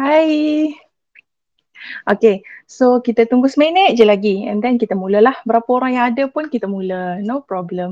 Hai. Okay, so kita tunggu seminit je lagi and then kita mulalah. Berapa orang yang ada pun kita mula. No problem.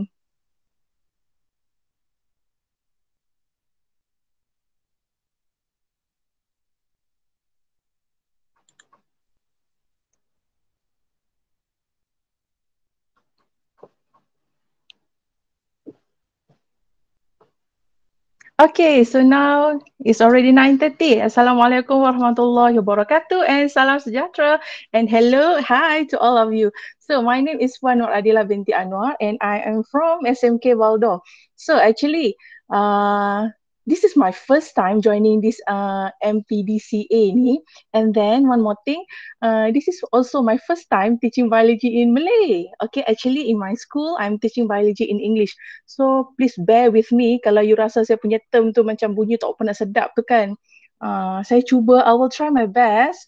Okay, so now it's already 9.30. Assalamualaikum warahmatullahi wabarakatuh and salam sejahtera and hello, hi to all of you. So my name is Puan Nur Adila binti Anwar and I am from SMK Waldo. So actually, uh, this is my first time joining this uh, MPDCA ni. And then one more thing, uh, this is also my first time teaching biology in Malay. Okay, actually in my school, I'm teaching biology in English. So please bear with me kalau you rasa saya punya term tu macam bunyi tak pernah sedap tu kan. Uh, saya cuba, I will try my best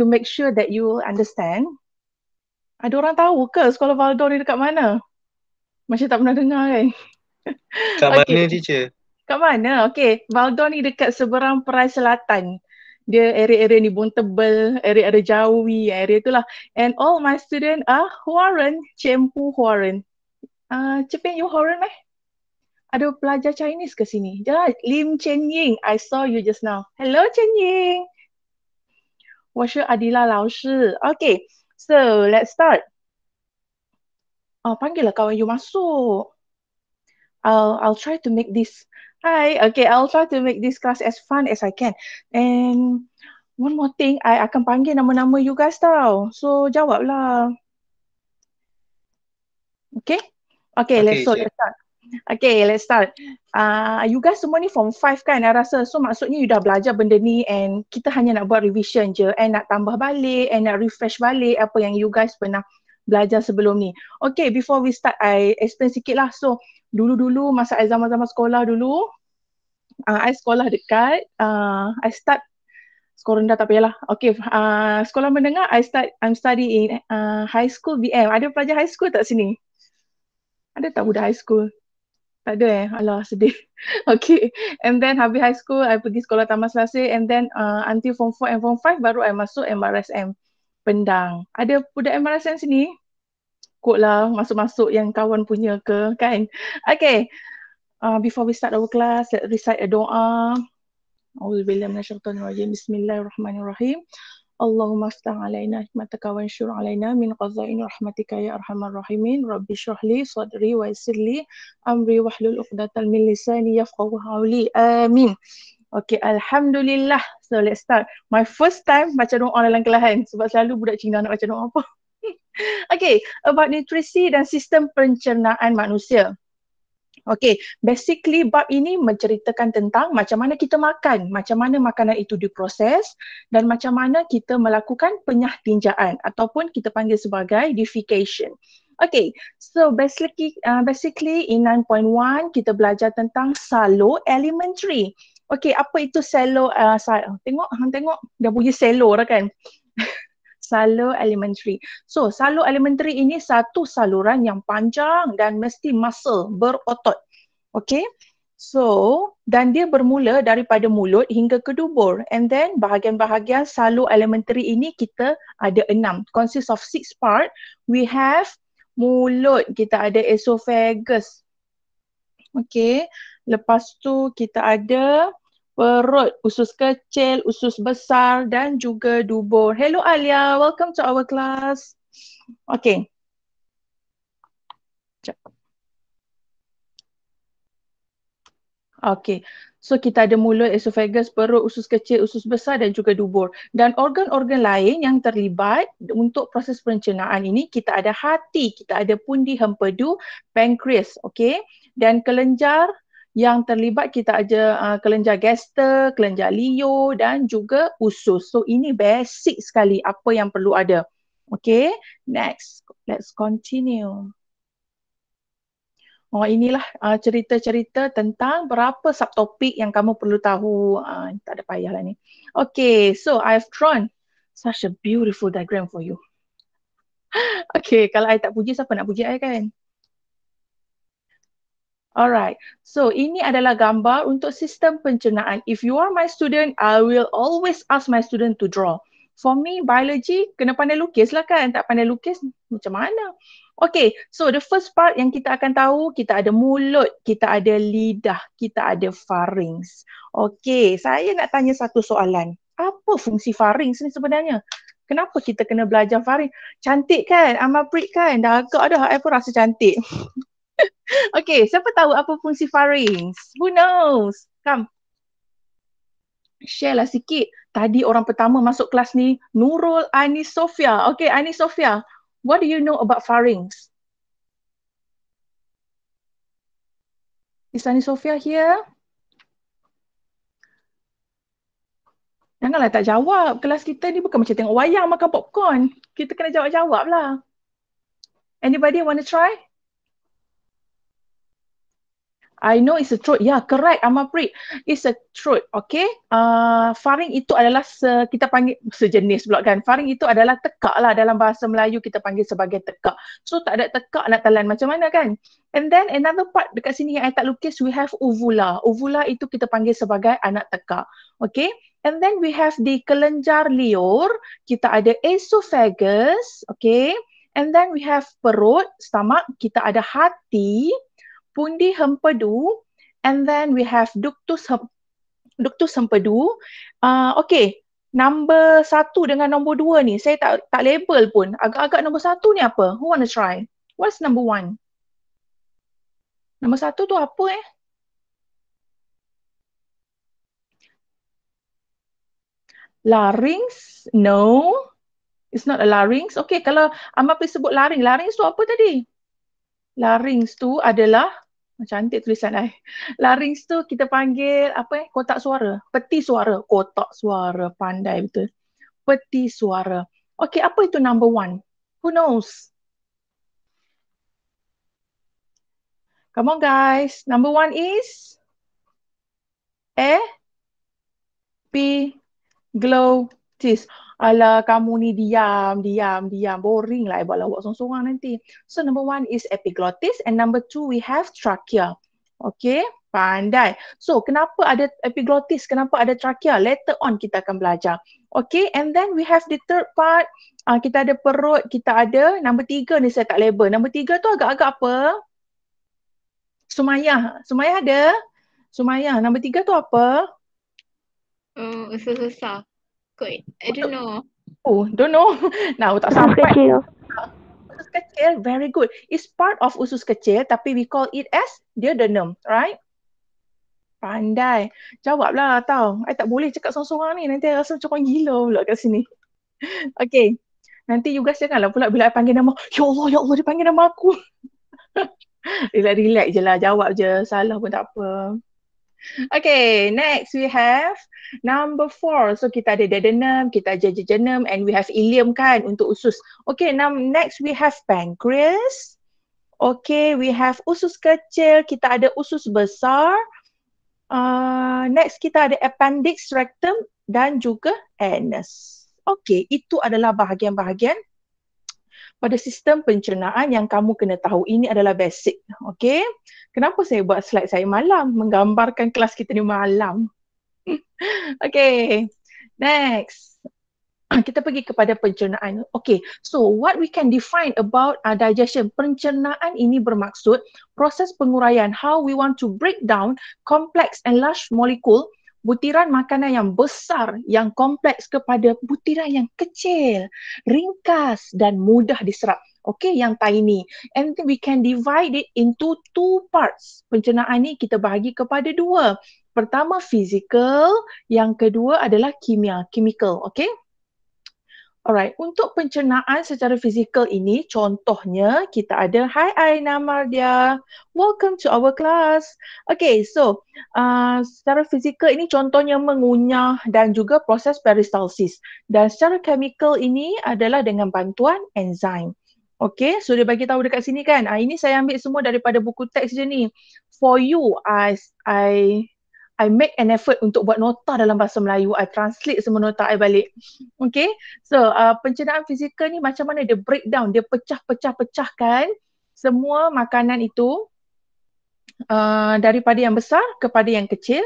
to make sure that you understand. Ada orang tahu ke sekolah Valdor ni dekat mana? masih tak pernah dengar kan? Kat okay. mana teacher? Kat mana? Okay, Valdor ni dekat seberang Perai Selatan. Dia area-area ni Bung Tebel, area-area Jawi, area tu lah. And all my student are Huaren, Cempu Huaren. Uh, ah, Cepeng, you Huaren meh? Ada pelajar Chinese ke sini? Jalan, Lim Chen Ying, I saw you just now. Hello Chen Ying. Washu Adila Lao Shi. Okay, so let's start. Oh, panggil lah kawan you masuk. I'll I'll try to make this Hi, okay, I'll try to make this class as fun as I can. And one more thing, I akan panggil nama-nama you guys tau. So, jawablah. Okay? Okay, okay let's, so, let's start. Okay, let's start. Uh, you guys semua ni form 5 kan, I rasa. So, maksudnya you dah belajar benda ni and kita hanya nak buat revision je and nak tambah balik and nak refresh balik apa yang you guys pernah belajar sebelum ni. Okay, before we start, I explain sikit lah. So, dulu-dulu masa I zaman-zaman sekolah dulu, uh, I sekolah dekat, uh, I start, sekolah rendah tak payahlah. Okay, uh, sekolah mendengar, I start, I'm study in uh, high school VM. Ada pelajar high school tak sini? Ada tak budak high school? Tak ada eh? Alah, sedih. okay, and then habis high school, I pergi sekolah Taman Selasih and then uh, until form 4 and form 5 baru I masuk MRSM. Pendang. Ada budak MRSM sini? takut lah masuk-masuk yang kawan punya ke kan. Okay. Uh, before we start our class, let's recite a doa. Auzubillah minasyar Bismillahirrahmanirrahim. Allahumma astah alaina hikmataka wa insyur alaina min qazain rahmatika ya arhamar rahimin. Rabbi syuhli sadri wa isirli amri wa hlul uqdatal min lisani yafqahu hawli. Amin. Okay, Alhamdulillah. So let's start. My first time baca doa dalam kelahan. Sebab selalu budak Cina nak baca doa apa okay, about nutrisi dan sistem pencernaan manusia. Okay, basically bab ini menceritakan tentang macam mana kita makan, macam mana makanan itu diproses dan macam mana kita melakukan penyah penyahtinjaan ataupun kita panggil sebagai defecation. Okay, so basically uh, basically in 9.1 kita belajar tentang salo elementary. Okay, apa itu selo? Uh, sal- tengok, tengok, dah punya selo dah kan? salur elementary. So salur elementary ini satu saluran yang panjang dan mesti muscle berotot. Okay. So dan dia bermula daripada mulut hingga ke dubur and then bahagian-bahagian salur elementary ini kita ada enam consists of six part we have mulut kita ada esophagus okay lepas tu kita ada perut, usus kecil, usus besar dan juga dubur. Hello Alia, welcome to our class. Okay. Okay, so kita ada mulut, esophagus, perut, usus kecil, usus besar dan juga dubur. Dan organ-organ lain yang terlibat untuk proses pencernaan ini, kita ada hati, kita ada pundi, hempedu, pankreas, okay. Dan kelenjar, yang terlibat kita ada uh, kelenjar gaster, kelenjar leo dan juga usus. So ini basic sekali apa yang perlu ada. Okay, next. Let's continue. Oh inilah uh, cerita-cerita tentang berapa subtopik yang kamu perlu tahu. Uh, tak ada payahlah ni. Okay, so I've drawn such a beautiful diagram for you. okay, kalau I tak puji siapa nak puji I kan? Alright, so ini adalah gambar untuk sistem pencernaan. If you are my student, I will always ask my student to draw. For me, biology, kena pandai lukis lah kan. Tak pandai lukis, macam mana? Okay, so the first part yang kita akan tahu, kita ada mulut, kita ada lidah, kita ada pharynx. Okay, saya nak tanya satu soalan. Apa fungsi pharynx ni sebenarnya? Kenapa kita kena belajar pharynx? Cantik kan? Amal prik kan? Dah agak dah, aku rasa cantik. okay, siapa tahu apa fungsi pharynx? Who knows? Come. Share lah sikit. Tadi orang pertama masuk kelas ni, Nurul Ani Sofia. Okay, Ani Sofia, what do you know about pharynx? Is Ani Sofia here? Janganlah tak jawab. Kelas kita ni bukan macam tengok wayang makan popcorn. Kita kena jawab-jawab lah. Anybody want to try? I know it's a throat. Yeah, correct. I'm afraid. It's a throat. Okay. Uh, faring itu adalah se, kita panggil sejenis pula kan. Faring itu adalah tekak lah. Dalam bahasa Melayu kita panggil sebagai tekak. So tak ada tekak nak telan macam mana kan. And then another part dekat sini yang I tak lukis, we have uvula. Uvula itu kita panggil sebagai anak tekak. Okay. And then we have the kelenjar liur. Kita ada esophagus. Okay. And then we have perut, stomach. Kita ada hati. Hati pundi hempedu and then we have ductus hem, ductus hempedu uh, okay number satu dengan number dua ni saya tak tak label pun agak-agak number satu ni apa who wanna try what's number one Number satu tu apa eh Larynx? No. It's not a larynx. Okay, kalau Amal pergi sebut larynx, larynx tu apa tadi? Larynx tu adalah macam oh, cantik tulisan eh. Larynx tu kita panggil apa eh kotak suara, peti suara, kotak suara pandai betul. Peti suara. Okey, apa itu number one? Who knows? Come on guys, number one is E P glow sis ala kamu ni diam diam diam boring lah I buat lawak sorang-sorang nanti so number one is epiglottis and number two we have trachea okay pandai so kenapa ada epiglottis kenapa ada trachea later on kita akan belajar okay and then we have the third part uh, kita ada perut kita ada number tiga ni saya tak label number tiga tu agak-agak apa sumayah sumayah ada sumayah number tiga tu apa Oh, susah-susah kot. I don't know. Oh, don't know. Nah, tak sampai. Usus kecil. Usus kecil, very good. It's part of usus kecil tapi we call it as dia duodenum, right? Pandai. Jawablah tau. I tak boleh cakap sorang-sorang ni. Nanti I rasa macam orang gila pula kat sini. okay. Nanti you guys janganlah pula bila I panggil nama. Ya Allah, ya Allah dia panggil nama aku. relax, relax je lah. Jawab je. Salah pun tak apa. Okay, next we have number four. So kita ada dedenum, kita ada jejenum and we have ileum kan untuk usus. Okay, now next we have pancreas. Okay, we have usus kecil, kita ada usus besar. Uh, next kita ada appendix, rectum dan juga anus. Okay, itu adalah bahagian-bahagian pada sistem pencernaan yang kamu kena tahu ini adalah basic. Okay? Kenapa saya buat slide saya malam menggambarkan kelas kita ni malam? okay, next. kita pergi kepada pencernaan. Okay, so what we can define about uh, digestion, pencernaan ini bermaksud proses penguraian, how we want to break down complex and large molecule butiran makanan yang besar, yang kompleks kepada butiran yang kecil, ringkas dan mudah diserap. Okay, yang tiny. And we can divide it into two parts. Pencernaan ni kita bahagi kepada dua. Pertama, physical. Yang kedua adalah kimia, chemical. Okay? Alright, untuk pencernaan secara fizikal ini, contohnya kita ada Hi I, nama Welcome to our class. Okay, so uh, secara fizikal ini contohnya mengunyah dan juga proses peristalsis. Dan secara chemical ini adalah dengan bantuan enzim. Okay, so dia bagi tahu dekat sini kan. Uh, ini saya ambil semua daripada buku teks je ni. For you, I, I I make an effort untuk buat nota dalam bahasa Melayu. I translate semua nota I balik. Okay. So uh, pencernaan fizikal ni macam mana dia breakdown. Dia pecah-pecah-pecahkan semua makanan itu uh, daripada yang besar kepada yang kecil.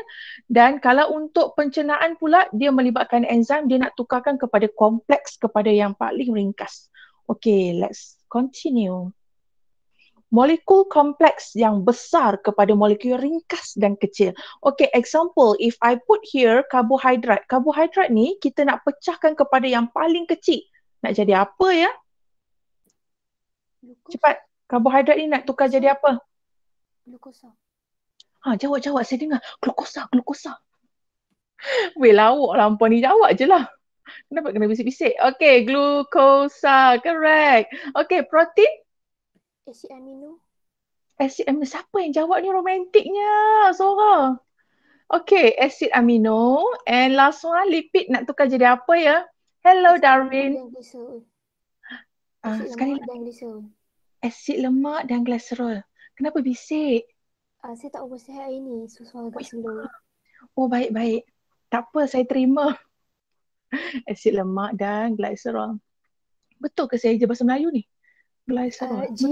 Dan kalau untuk pencernaan pula dia melibatkan enzim. Dia nak tukarkan kepada kompleks kepada yang paling ringkas. Okay let's continue molekul kompleks yang besar kepada molekul ringkas dan kecil. Okay, example, if I put here karbohidrat. Karbohidrat ni kita nak pecahkan kepada yang paling kecil. Nak jadi apa ya? Glukos. Cepat, karbohidrat ni nak tukar jadi apa? Glukosa. Ha, jawab-jawab saya dengar. Glukosa, glukosa. Weh, lawak lampau ni. Jawab je lah. Kenapa kena bisik-bisik? Okay, glukosa. Correct. Okay, protein? Asyik Amino. Asid Amino. Siapa yang jawab ni romantiknya? Sora. Okay, asid amino. And last one, lipid nak tukar jadi apa ya? Hello, asid Darwin. Asid ah, uh, lemak dan glisol. Asid lemak dan glisol. Kenapa bisik? Uh, saya tak apa sihat hari ni. Susu agak slow. Oh, baik-baik. Tak apa, saya terima. Asid lemak dan glisol. Betul ke saya je bahasa Melayu ni? Belai ah, sama. Uh, g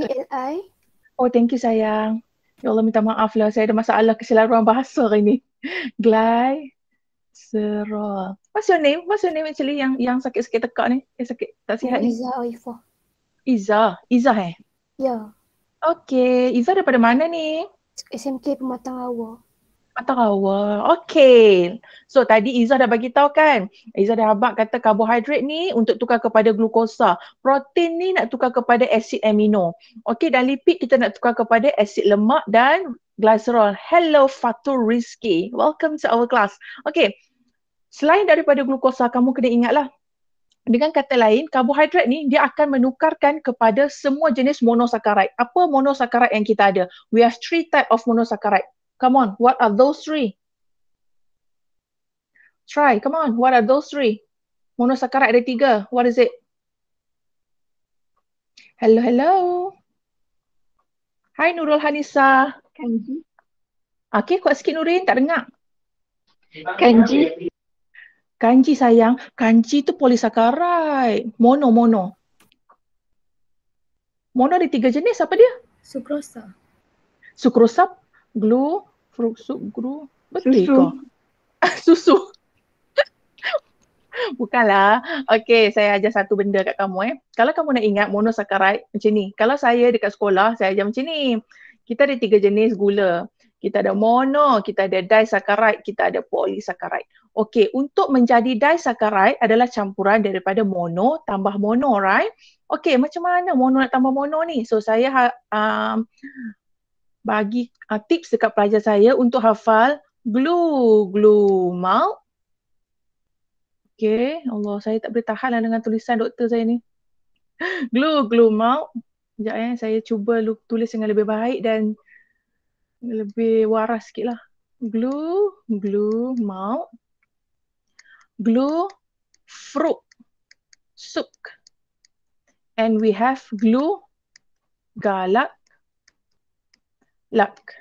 Oh, thank you sayang. Ya Allah minta maaf lah. Saya ada masalah kesilapan bahasa hari ni. Glai Serol. What's your name? What's your name actually yang yang sakit-sakit tekak ni? Yang sakit tak sihat ni? Iza Oifa. Iza? Iza eh? Ya. Yeah. Okay. Iza daripada mana ni? SMK Pematang Awal. Patah awal. Okay. So tadi Izzah dah bagi tahu kan. Izzah dah abang kata karbohidrat ni untuk tukar kepada glukosa. Protein ni nak tukar kepada asid amino. Okay dan lipid kita nak tukar kepada asid lemak dan glycerol. Hello Fatur Rizki. Welcome to our class. Okay. Selain daripada glukosa, kamu kena ingatlah. Dengan kata lain, karbohidrat ni dia akan menukarkan kepada semua jenis monosakarat. Apa monosakarat yang kita ada? We have three type of monosakarat. Come on, what are those three? Try, come on, what are those three? Monosakara ada tiga, what is it? Hello, hello. Hi Nurul Hanisa. Kanji. Okay, kuat sikit Nurin, tak dengar. Kanji. Kanji sayang, kanji tu polisakara. Mono, mono. Mono ada tiga jenis, apa dia? Sukrosa. Sukrosa, glue, Frog soup grow betul ke? Susu. Bukanlah. Okay, saya ajar satu benda kat kamu eh. Kalau kamu nak ingat monosaccharide macam ni. Kalau saya dekat sekolah, saya ajar macam ni. Kita ada tiga jenis gula. Kita ada mono, kita ada disaccharide, kita ada polysaccharide. Okay, untuk menjadi disaccharide adalah campuran daripada mono tambah mono, right? Okay, macam mana mono nak tambah mono ni? So, saya ha, um, bagi uh, tips dekat pelajar saya untuk hafal glue, glue, mau. Okay, Allah saya tak boleh tahan lah dengan tulisan doktor saya ni. glue, glue, mau. Sekejap eh, saya cuba lu- tulis dengan lebih baik dan lebih waras sikit lah. Glue, glue, mau. Glue, fruit, suk. And we have glue, galak, Lak,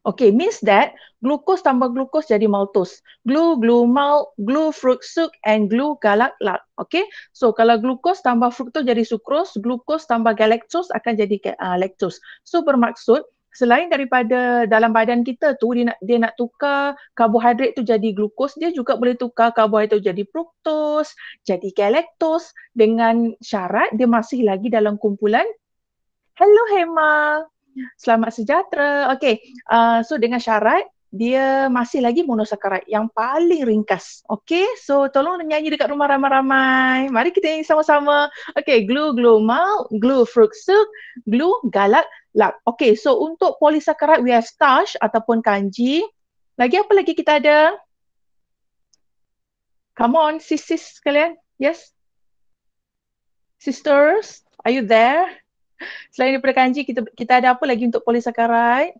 Okay, means that glucose tambah glucose jadi maltose. Glu glu malt, glu fruit, suk, and glu galak, lak, Okay, so kalau glucose tambah fructose jadi sucrose, glucose tambah galactose akan jadi uh, lactose. So bermaksud, selain daripada dalam badan kita tu dia nak dia nak tukar karbohidrat tu jadi glukos dia juga boleh tukar karbohidrat tu jadi fruktos jadi galaktos dengan syarat dia masih lagi dalam kumpulan hello hema selamat sejahtera. Okay, uh, so dengan syarat dia masih lagi monosakarat yang paling ringkas. Okay, so tolong nyanyi dekat rumah ramai-ramai. Mari kita nyanyi sama-sama. Okay, glue glue mal, glue fruit silk, glue galak lak. Okay, so untuk polisakarat we have starch ataupun kanji. Lagi apa lagi kita ada? Come on, sis-sis kalian. Yes. Sisters, are you there? Selain daripada kanji, kita kita ada apa lagi untuk polisakarai?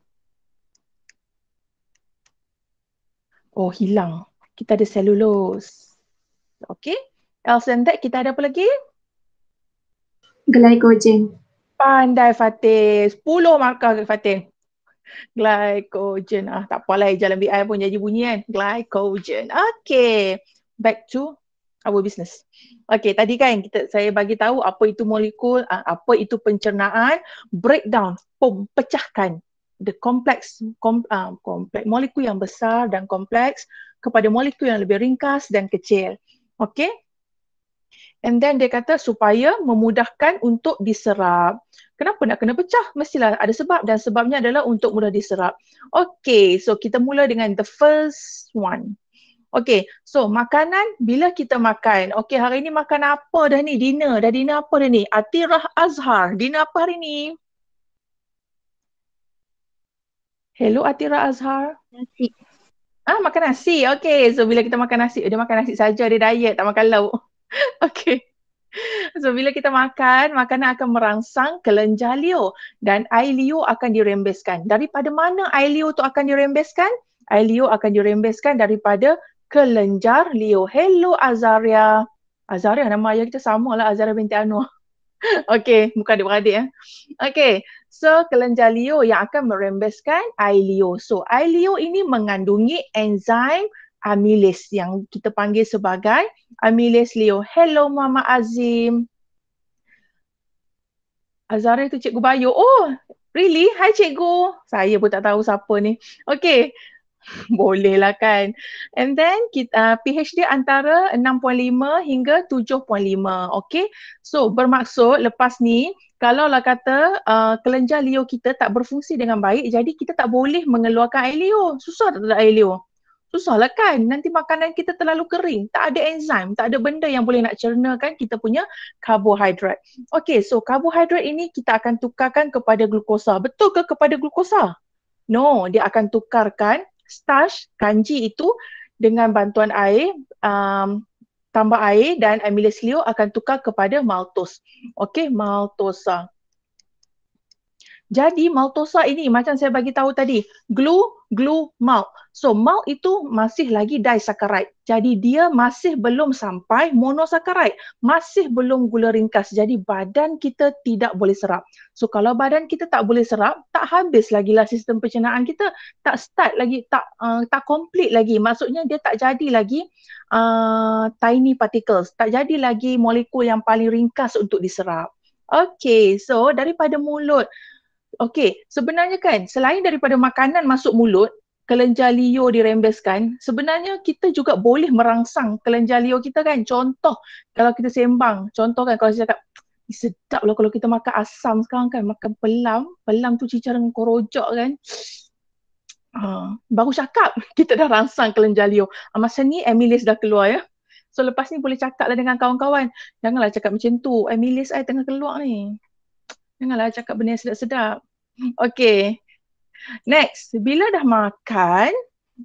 Oh, hilang. Kita ada selulose. Okay. Else than that, kita ada apa lagi? Glycogen. Pandai Fatih. 10 markah ke Fatih. Glycogen. Ah, tak apalah, jalan BI pun jadi bunyi kan. Glycogen. Okay. Back to our business. Okay, tadi kan kita saya bagi tahu apa itu molekul, ah, apa itu pencernaan, breakdown, pom, pecahkan the complex kom, uh, ah, complex molekul yang besar dan kompleks kepada molekul yang lebih ringkas dan kecil. Okay? And then dia kata supaya memudahkan untuk diserap. Kenapa nak kena pecah? Mestilah ada sebab dan sebabnya adalah untuk mudah diserap. Okay, so kita mula dengan the first one. Okay, so makanan bila kita makan. Okay, hari ni makan apa dah ni? Dinner, dah dinner apa dah ni? Atirah Azhar, dinner apa hari ni? Hello Atirah Azhar. Nasi. Ah, makan nasi. Okay, so bila kita makan nasi, dia makan nasi saja, dia diet, tak makan lauk. okay. So bila kita makan, makanan akan merangsang kelenjar liu dan air liu akan dirembeskan. Daripada mana air liu tu akan dirembeskan? Air liu akan dirembeskan daripada kelenjar Leo. Hello Azaria. Azaria nama ayah kita sama lah Azaria binti Anwar. okay, bukan adik-beradik ya. Eh. Okay, so kelenjar Leo yang akan merembeskan air Leo. So air Leo ini mengandungi enzim amilase yang kita panggil sebagai amilase Leo. Hello Mama Azim. Azaria tu cikgu bayu. Oh, really? Hai cikgu. Saya pun tak tahu siapa ni. Okay, boleh lah kan. And then kita uh, pH dia antara 6.5 hingga 7.5. Okay. So bermaksud lepas ni kalau lah kata uh, kelenjar liur kita tak berfungsi dengan baik jadi kita tak boleh mengeluarkan air liur. Susah tak ada air liur? Susah lah kan. Nanti makanan kita terlalu kering. Tak ada enzim. Tak ada benda yang boleh nak cernakan kita punya karbohidrat. Okay. So karbohidrat ini kita akan tukarkan kepada glukosa. Betul ke kepada glukosa? No, dia akan tukarkan starch kanji itu dengan bantuan air um, tambah air dan amylase liu akan tukar kepada maltose. Okey, maltose. Jadi maltosa ini macam saya bagi tahu tadi, glue, glue, malt. So malt itu masih lagi disaccharide. Jadi dia masih belum sampai monosaccharide, masih belum gula ringkas. Jadi badan kita tidak boleh serap. So kalau badan kita tak boleh serap, tak habis lagi lah sistem pencernaan kita, tak start lagi, tak uh, tak complete lagi. Maksudnya dia tak jadi lagi uh, tiny particles, tak jadi lagi molekul yang paling ringkas untuk diserap. Okay, so daripada mulut, okey sebenarnya kan selain daripada makanan masuk mulut kelenjar liur dirembeskan sebenarnya kita juga boleh merangsang kelenjar liur kita kan contoh kalau kita sembang contoh kan kalau saya cakap sedap lah kalau kita makan asam sekarang kan makan pelam pelam tu cicah dengan korojok kan uh, baru cakap kita dah rangsang kelenjar liur uh, masa ni Emilis dah keluar ya So lepas ni boleh cakap lah dengan kawan-kawan. Janganlah cakap macam tu. Emilis saya tengah keluar ni. Janganlah cakap benda sedap-sedap. Okay. Next, bila dah makan,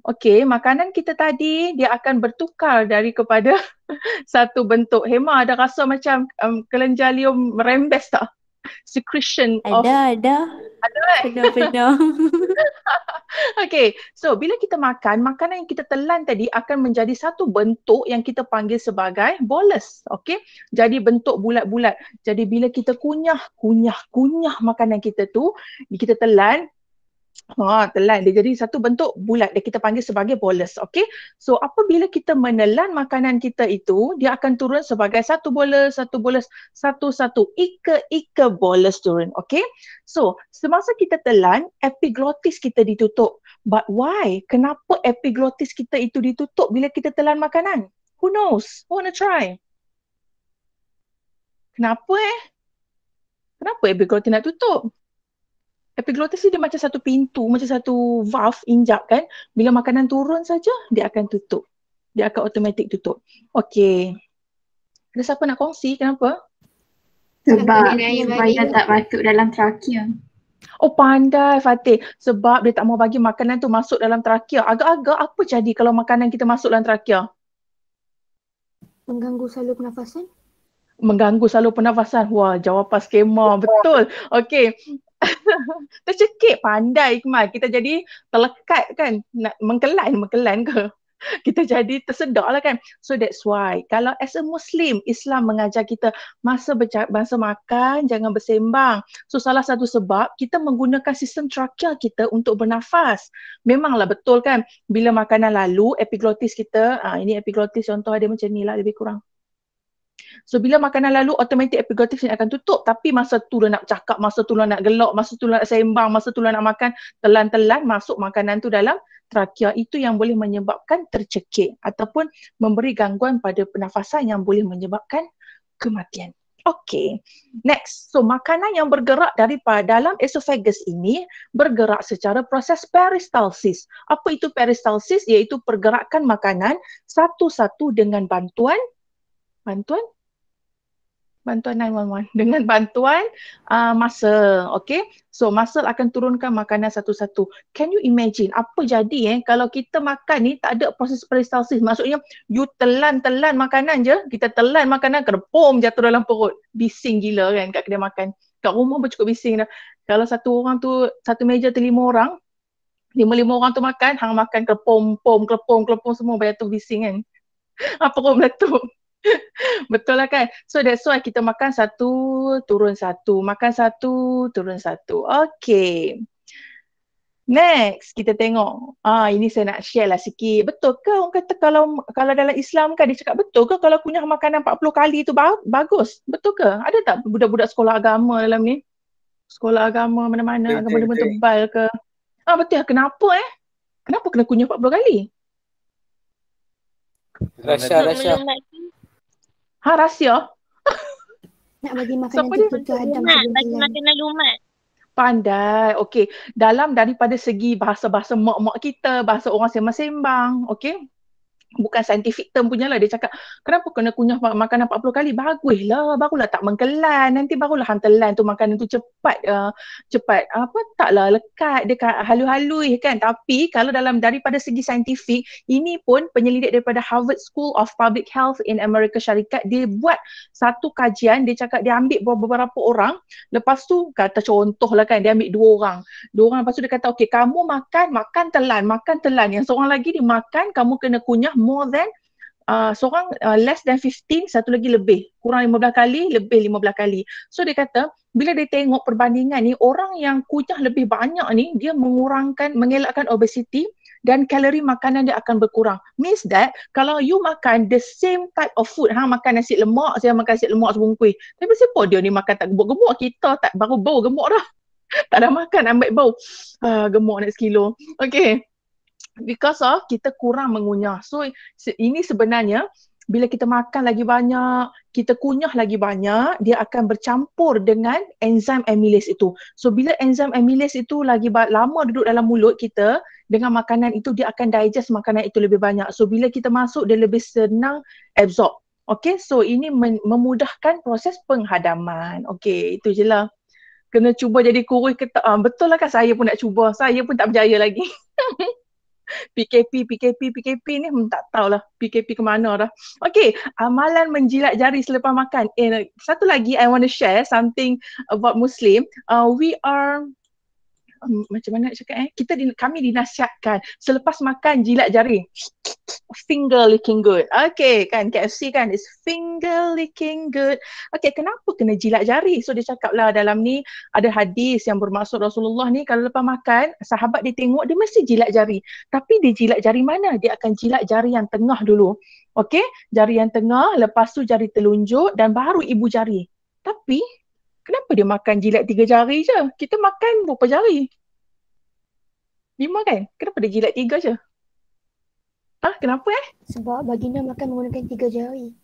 okay, makanan kita tadi dia akan bertukar dari kepada satu bentuk. Hema ada rasa macam um, kelenjar merembes tak? secretion ada, of ada ada ada eh? pernah pernah okay so bila kita makan makanan yang kita telan tadi akan menjadi satu bentuk yang kita panggil sebagai bolus okay jadi bentuk bulat-bulat jadi bila kita kunyah kunyah kunyah makanan kita tu kita telan ha telan dia jadi satu bentuk bulat dia kita panggil sebagai bolus okay? so apabila kita menelan makanan kita itu dia akan turun sebagai satu bolus satu bolus satu satu ika ika bolus turun okay? so semasa kita telan epiglotis kita ditutup but why kenapa epiglotis kita itu ditutup bila kita telan makanan who knows wanna try kenapa eh kenapa epiglotis nak tutup Epiglottis ni dia macam satu pintu, macam satu valve injap kan. Bila makanan turun saja, dia akan tutup. Dia akan automatic tutup. Okey. Ada siapa nak kongsi? Kenapa? Sebab supaya tak masuk dalam trakea. Oh pandai Fatih. Sebab dia tak mau bagi makanan tu masuk dalam trakea. Agak-agak apa jadi kalau makanan kita masuk dalam trakea? Mengganggu saluran pernafasan? mengganggu saluran pernafasan. Wah, jawapan skema betul. Okey. tercekik pandai Kemal kita jadi terlekat kan nak mengkelan mengkelan ke kita jadi tersedak lah kan so that's why kalau as a muslim Islam mengajar kita masa berca- masa makan jangan bersembang so salah satu sebab kita menggunakan sistem trakea kita untuk bernafas memanglah betul kan bila makanan lalu epiglotis kita ah ini epiglotis contoh dia macam ni lah lebih kurang So bila makanan lalu automatic epiglottis ni akan tutup tapi masa tu lah nak cakap, masa tu lah nak gelok, masa tu lah nak sembang, masa tu lah nak makan telan-telan masuk makanan tu dalam trakea itu yang boleh menyebabkan tercekik ataupun memberi gangguan pada pernafasan yang boleh menyebabkan kematian. Okay, next. So, makanan yang bergerak daripada dalam esophagus ini bergerak secara proses peristalsis. Apa itu peristalsis? Iaitu pergerakan makanan satu-satu dengan bantuan bantuan bantuan 911 dengan bantuan uh, muscle okay so muscle akan turunkan makanan satu-satu can you imagine apa jadi eh kalau kita makan ni tak ada proses peristalsis maksudnya you telan-telan makanan je kita telan makanan kerpom jatuh dalam perut bising gila kan kat kedai makan kat rumah pun cukup bising dah kalau satu orang tu satu meja tu lima orang lima-lima orang tu makan hang makan kerpom pom kerepom-kerepom semua banyak tu bising kan apa kau meletup Betul lah kan? So that's why kita makan satu, turun satu. Makan satu, turun satu. Okay. Next, kita tengok. Ah, ini saya nak share lah sikit. Betul ke orang kata kalau kalau dalam Islam kan dia cakap betul ke kalau kunyah makanan 40 kali tu bagus? Betul ke? Ada tak budak-budak sekolah agama dalam ni? Sekolah agama mana-mana, okay, agama okay. tebal ke? Ah, betul. Kenapa eh? Kenapa kena kunyah 40 kali? Rasha, Rasha. Rasha. Ha rahsia. Nak bagi makanan so, tu ke Adam? Bagi makanan lumat. Pandai. Okey. Dalam daripada segi bahasa-bahasa mak-mak kita, bahasa orang sembang-sembang. Okey bukan scientific term punya lah dia cakap kenapa kena kunyah makanan 40 kali bagus lah barulah tak mengkelan nanti barulah hantelan tu makanan tu cepat uh, cepat apa taklah lekat dia halus-halus kan tapi kalau dalam daripada segi scientific ini pun penyelidik daripada Harvard School of Public Health in Amerika Syarikat dia buat satu kajian dia cakap dia ambil beberapa orang lepas tu kata contoh lah kan dia ambil dua orang dua orang lepas tu dia kata okey kamu makan makan telan makan telan yang seorang lagi dia makan kamu kena kunyah more than uh, seorang uh, less than 15 satu lagi lebih kurang 15 kali lebih 15 kali so dia kata bila dia tengok perbandingan ni orang yang kucah lebih banyak ni dia mengurangkan mengelakkan obesity dan kalori makanan dia akan berkurang. Means that kalau you makan the same type of food, ha makan nasi lemak, saya makan nasi lemak sebungkus. Tapi siapa dia ni makan tak gemuk-gemuk? Kita tak baru bau gemuk dah. tak ada makan ambil bau. uh, gemuk nak sekilo. Okay because of kita kurang mengunyah. So ini sebenarnya bila kita makan lagi banyak, kita kunyah lagi banyak, dia akan bercampur dengan enzim amylase itu. So bila enzim amylase itu lagi lama duduk dalam mulut kita dengan makanan itu dia akan digest makanan itu lebih banyak. So bila kita masuk dia lebih senang absorb. Okay, so ini memudahkan proses penghadaman. Okay, itu je lah. Kena cuba jadi kurus ke tak? Ah, betul lah kan saya pun nak cuba. Saya pun tak berjaya lagi. PKP, PKP, PKP ni hmm, tak tahulah PKP ke mana dah. Okay, amalan menjilat jari selepas makan. Eh, satu lagi I want to share something about Muslim. Uh, we are Mm, macam mana nak cakap eh kita di, kami dinasihatkan selepas makan jilat jari finger licking good okay kan KFC kan is finger licking good okay kenapa kena jilat jari so dia cakap lah dalam ni ada hadis yang bermaksud Rasulullah ni kalau lepas makan sahabat dia tengok dia mesti jilat jari tapi dia jilat jari mana dia akan jilat jari yang tengah dulu okay jari yang tengah lepas tu jari telunjuk dan baru ibu jari tapi Kenapa dia makan jilat tiga jari je? Kita makan berapa jari? Lima kan? Kenapa dia jilat tiga je? Ah, kenapa eh? Sebab baginda makan menggunakan tiga jari.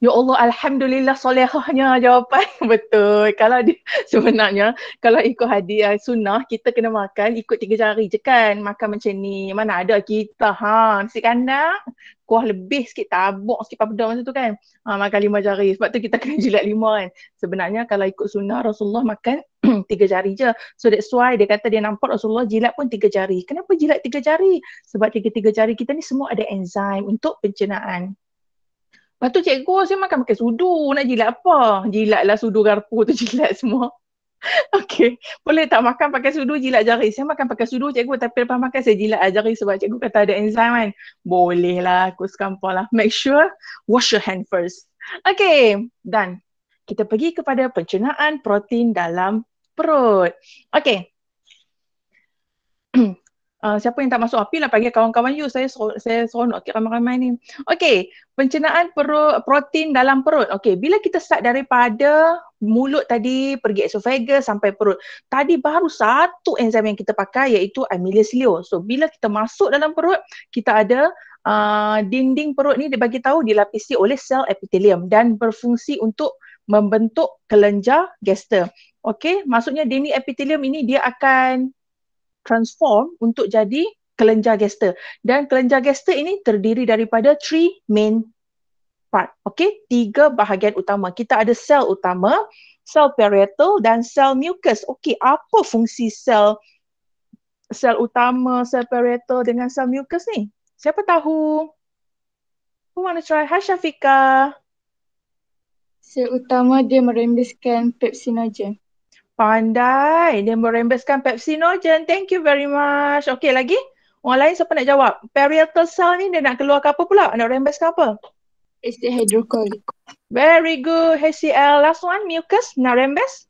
Ya Allah, Alhamdulillah solehahnya jawapan. Betul. Kalau dia, sebenarnya, kalau ikut hadiah sunnah, kita kena makan ikut tiga jari je kan. Makan macam ni. Mana ada kita. Ha, nasi kandang. Kuah lebih sikit, tabuk sikit papadam masa tu kan. Ha, makan lima jari. Sebab tu kita kena jilat lima kan. Sebenarnya kalau ikut sunnah, Rasulullah makan tiga jari je. So that's why dia kata dia nampak Rasulullah jilat pun tiga jari. Kenapa jilat tiga jari? Sebab tiga-tiga jari kita ni semua ada enzim untuk pencernaan. Lepas tu cikgu saya makan pakai sudu nak jilat apa? Jilat lah sudu garpu tu jilat semua. Okey, boleh tak makan pakai sudu jilat jari? Saya makan pakai sudu cikgu tapi lepas makan saya jilat jari sebab cikgu kata ada enzim kan. Boleh lah aku sekampar lah. Make sure wash your hand first. Okey, done. Kita pergi kepada pencernaan protein dalam perut. Okey. Ah, siapa yang tak masuk api lah panggil kawan-kawan you. Saya ser- saya seronok okay, ramai-ramai ni. okay pencernaan perut, protein dalam perut. okay bila kita start daripada mulut tadi pergi esophagus sampai perut. Tadi baru satu enzim yang kita pakai iaitu amylase leo. So bila kita masuk dalam perut, kita ada uh, dinding perut ni dia bagi tahu dilapisi oleh sel epithelium dan berfungsi untuk membentuk kelenjar gaster. okay maksudnya dinding epithelium ini dia akan transform untuk jadi kelenjar gester. Dan kelenjar gester ini terdiri daripada three main part. Okay, tiga bahagian utama. Kita ada sel utama, sel parietal dan sel mucus. Okay, apa fungsi sel sel utama, sel parietal dengan sel mucus ni? Siapa tahu? Who wanna try? Hai Syafiqah. Sel utama dia merembeskan pepsinogen. Pandai. Dia merembeskan pepsinogen. Thank you very much. Okay, lagi? Orang lain siapa nak jawab? Parietal cell ni dia nak keluarkan apa pula? Nak rembeskan apa? Acid hydrochloric. Very good. HCL. Last one, mucus. Nak rembes?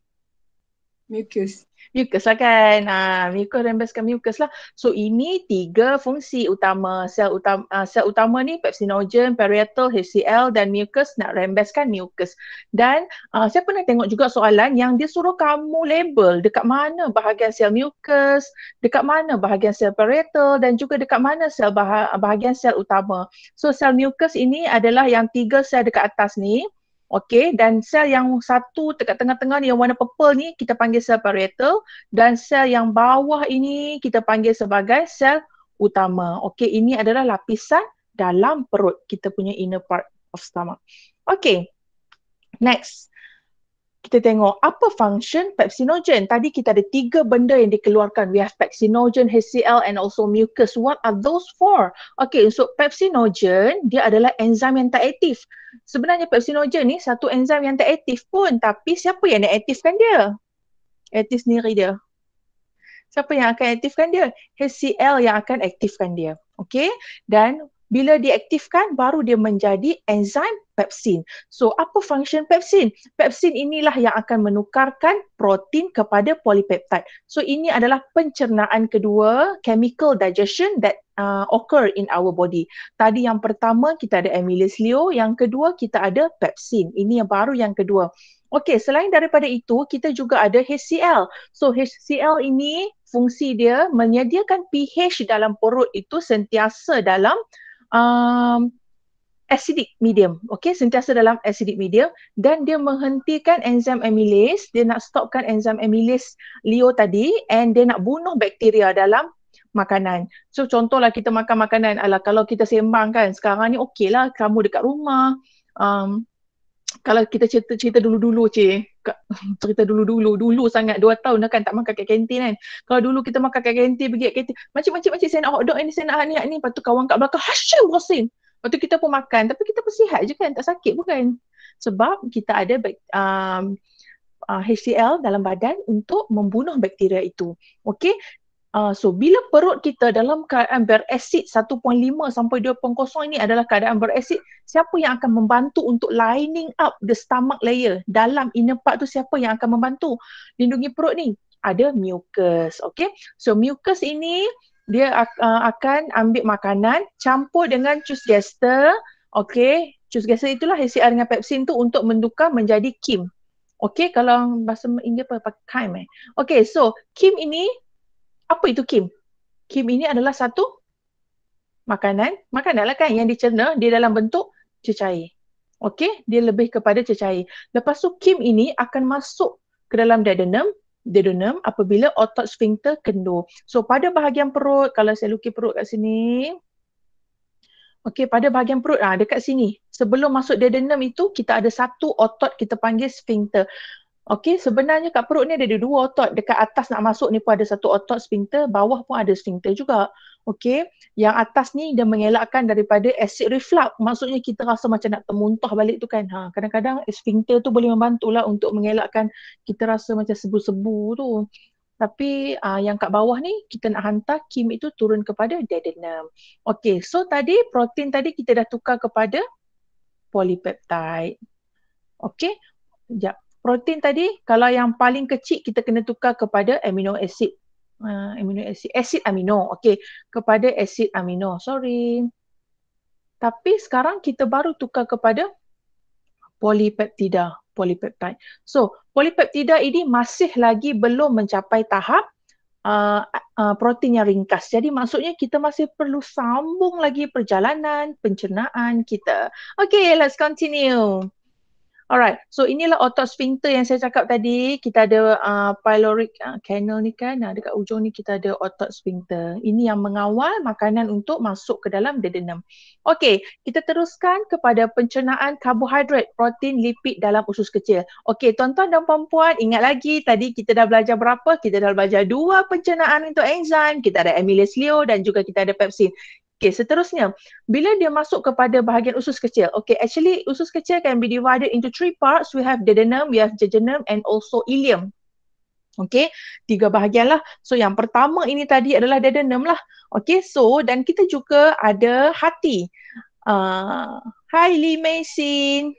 Mucus mucus lah kan. Ha, mucus rembeskan mucus lah. So ini tiga fungsi utama. Sel utama, uh, sel utama ni pepsinogen, parietal, HCL dan mucus nak rembeskan mucus. Dan uh, ah, saya pernah tengok juga soalan yang dia suruh kamu label dekat mana bahagian sel mucus, dekat mana bahagian sel parietal dan juga dekat mana sel bah- bahagian sel utama. So sel mucus ini adalah yang tiga sel dekat atas ni. Okey dan sel yang satu dekat tengah-tengah ni yang warna purple ni kita panggil sel parietal dan sel yang bawah ini kita panggil sebagai sel utama. Okey ini adalah lapisan dalam perut kita punya inner part of stomach. Okey. Next kita tengok apa function pepsinogen. Tadi kita ada tiga benda yang dikeluarkan. We have pepsinogen, HCl and also mucus. What are those for? Okay, so pepsinogen dia adalah enzim yang tak aktif. Sebenarnya pepsinogen ni satu enzim yang tak aktif pun tapi siapa yang nak aktifkan dia? Aktif sendiri dia. Siapa yang akan aktifkan dia? HCl yang akan aktifkan dia. Okay, dan bila diaktifkan baru dia menjadi enzim pepsin. So apa fungsi pepsin? Pepsin inilah yang akan menukarkan protein kepada polipeptide. So ini adalah pencernaan kedua, chemical digestion that uh, occur in our body. Tadi yang pertama kita ada amylase leo, yang kedua kita ada pepsin. Ini yang baru yang kedua. Okey, selain daripada itu, kita juga ada HCl. So HCl ini fungsi dia menyediakan pH dalam perut itu sentiasa dalam um, acidic medium. Okay, sentiasa dalam acidic medium dan dia menghentikan enzim amylase. Dia nak stopkan enzim amylase Leo tadi and dia nak bunuh bakteria dalam makanan. So contohlah kita makan makanan ala kalau kita sembang kan sekarang ni okeylah kamu dekat rumah um, kalau kita cerita cerita dulu-dulu je cerita dulu-dulu dulu sangat dua tahun dah kan tak makan kat kantin kan kalau dulu kita makan kat kantin pergi kat kantin macam-macam macam saya nak hotdog ni saya nak ni ni lepas tu kawan kat belakang hasya bosin lepas tu kita pun makan tapi kita pun sihat je kan tak sakit pun kan sebab kita ada um, uh, HCL dalam badan untuk membunuh bakteria itu. Okay. Uh, so bila perut kita dalam keadaan berasid 1.5 sampai 2.0 ini adalah keadaan berasid, siapa yang akan membantu untuk lining up the stomach layer dalam inner part tu siapa yang akan membantu lindungi perut ni? Ada mucus, okay? So mucus ini dia uh, akan ambil makanan campur dengan cus gester, okay? Cus gester itulah HCR dengan pepsin tu untuk mendukar menjadi kim. Okay, kalau bahasa Inggeris apa? kim eh. Okay, so kim ini apa itu kim? Kim ini adalah satu makanan, makanan lah kan yang dicerna di dalam bentuk cecair. Okey, dia lebih kepada cecair. Lepas tu kim ini akan masuk ke dalam duodenum, duodenum apabila otot sphincter kendur. So pada bahagian perut, kalau saya lukis perut kat sini, Okey, pada bahagian perut ah dekat sini. Sebelum masuk duodenum itu kita ada satu otot kita panggil sphincter. Okey, sebenarnya kat perut ni ada dua otot. Dekat atas nak masuk ni pun ada satu otot sphincter, bawah pun ada sphincter juga. Okey, yang atas ni dia mengelakkan daripada acid reflux. Maksudnya kita rasa macam nak termuntah balik tu kan. Ha, kadang-kadang sphincter tu boleh membantulah untuk mengelakkan kita rasa macam sebu-sebu tu. Tapi uh, yang kat bawah ni kita nak hantar kim itu turun kepada dedenum. Okey, so tadi protein tadi kita dah tukar kepada polypeptide. Okey, sekejap protein tadi kalau yang paling kecil kita kena tukar kepada amino acid uh, amino acid acid amino okey kepada acid amino sorry tapi sekarang kita baru tukar kepada polipeptida polipeptide so polipeptida ini masih lagi belum mencapai tahap Uh, uh, protein yang ringkas. Jadi maksudnya kita masih perlu sambung lagi perjalanan pencernaan kita. Okay, let's continue. Alright, so inilah otot sphincter yang saya cakap tadi. Kita ada uh, pyloric uh, canal ni kan. Nah, dekat ujung ni kita ada otot sphincter. Ini yang mengawal makanan untuk masuk ke dalam dedenum. Okay, kita teruskan kepada pencernaan karbohidrat, protein, lipid dalam usus kecil. Okay, tuan-tuan dan puan-puan, ingat lagi tadi kita dah belajar berapa? Kita dah belajar dua pencernaan untuk enzim. Kita ada amylase leo dan juga kita ada pepsin. Okay, seterusnya, bila dia masuk kepada bahagian usus kecil, Okay, actually usus kecil can be divided into three parts. We have duodenum, we have jejunum and also ileum. Okay, tiga bahagian lah. So yang pertama ini tadi adalah duodenum lah. Okay, so dan kita juga ada hati. Uh, hi Lee Maisin.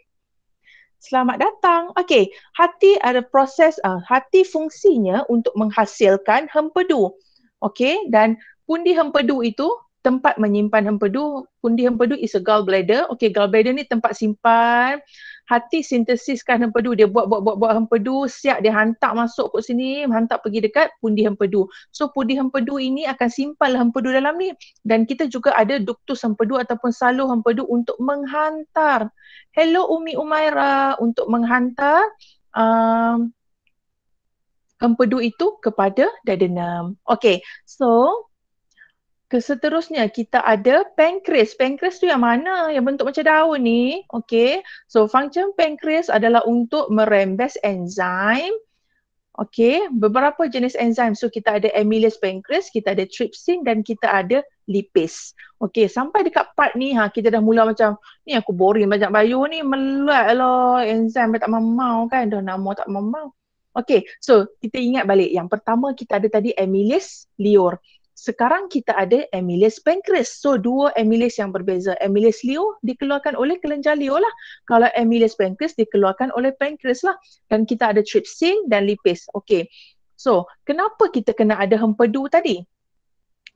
Selamat datang. Okay, hati ada proses, uh, hati fungsinya untuk menghasilkan hempedu. Okay, dan pundi hempedu itu tempat menyimpan empedu, kundi empedu is a gallbladder. Okay, gallbladder ni tempat simpan hati sintesiskan empedu. Dia buat buat buat buat empedu, siap dia hantar masuk kat sini, hantar pergi dekat kundi empedu. So kundi empedu ini akan simpan empedu dalam ni. Dan kita juga ada duktus empedu ataupun saluh empedu untuk menghantar. Hello Umi Umaira untuk menghantar um, empedu itu kepada dadenam. Okay, so Keseterusnya kita ada pankreas. Pankreas tu yang mana? Yang bentuk macam daun ni. Okay. So function pankreas adalah untuk merembes enzim. Okay. Beberapa jenis enzim. So kita ada amylase pankreas, kita ada trypsin dan kita ada lipis. Okay. Sampai dekat part ni ha, kita dah mula macam ni aku boring banyak bayu ni meluat lah enzim dah tak memau kan. Dah nama tak memau. Okay. So kita ingat balik. Yang pertama kita ada tadi amylase liur sekarang kita ada amylase pancreas. So dua amylase yang berbeza. Amylase Leo dikeluarkan oleh kelenjar Leo lah. Kalau amylase pancreas dikeluarkan oleh pancreas lah. Dan kita ada trypsin dan lipase. Okay. So kenapa kita kena ada hempedu tadi?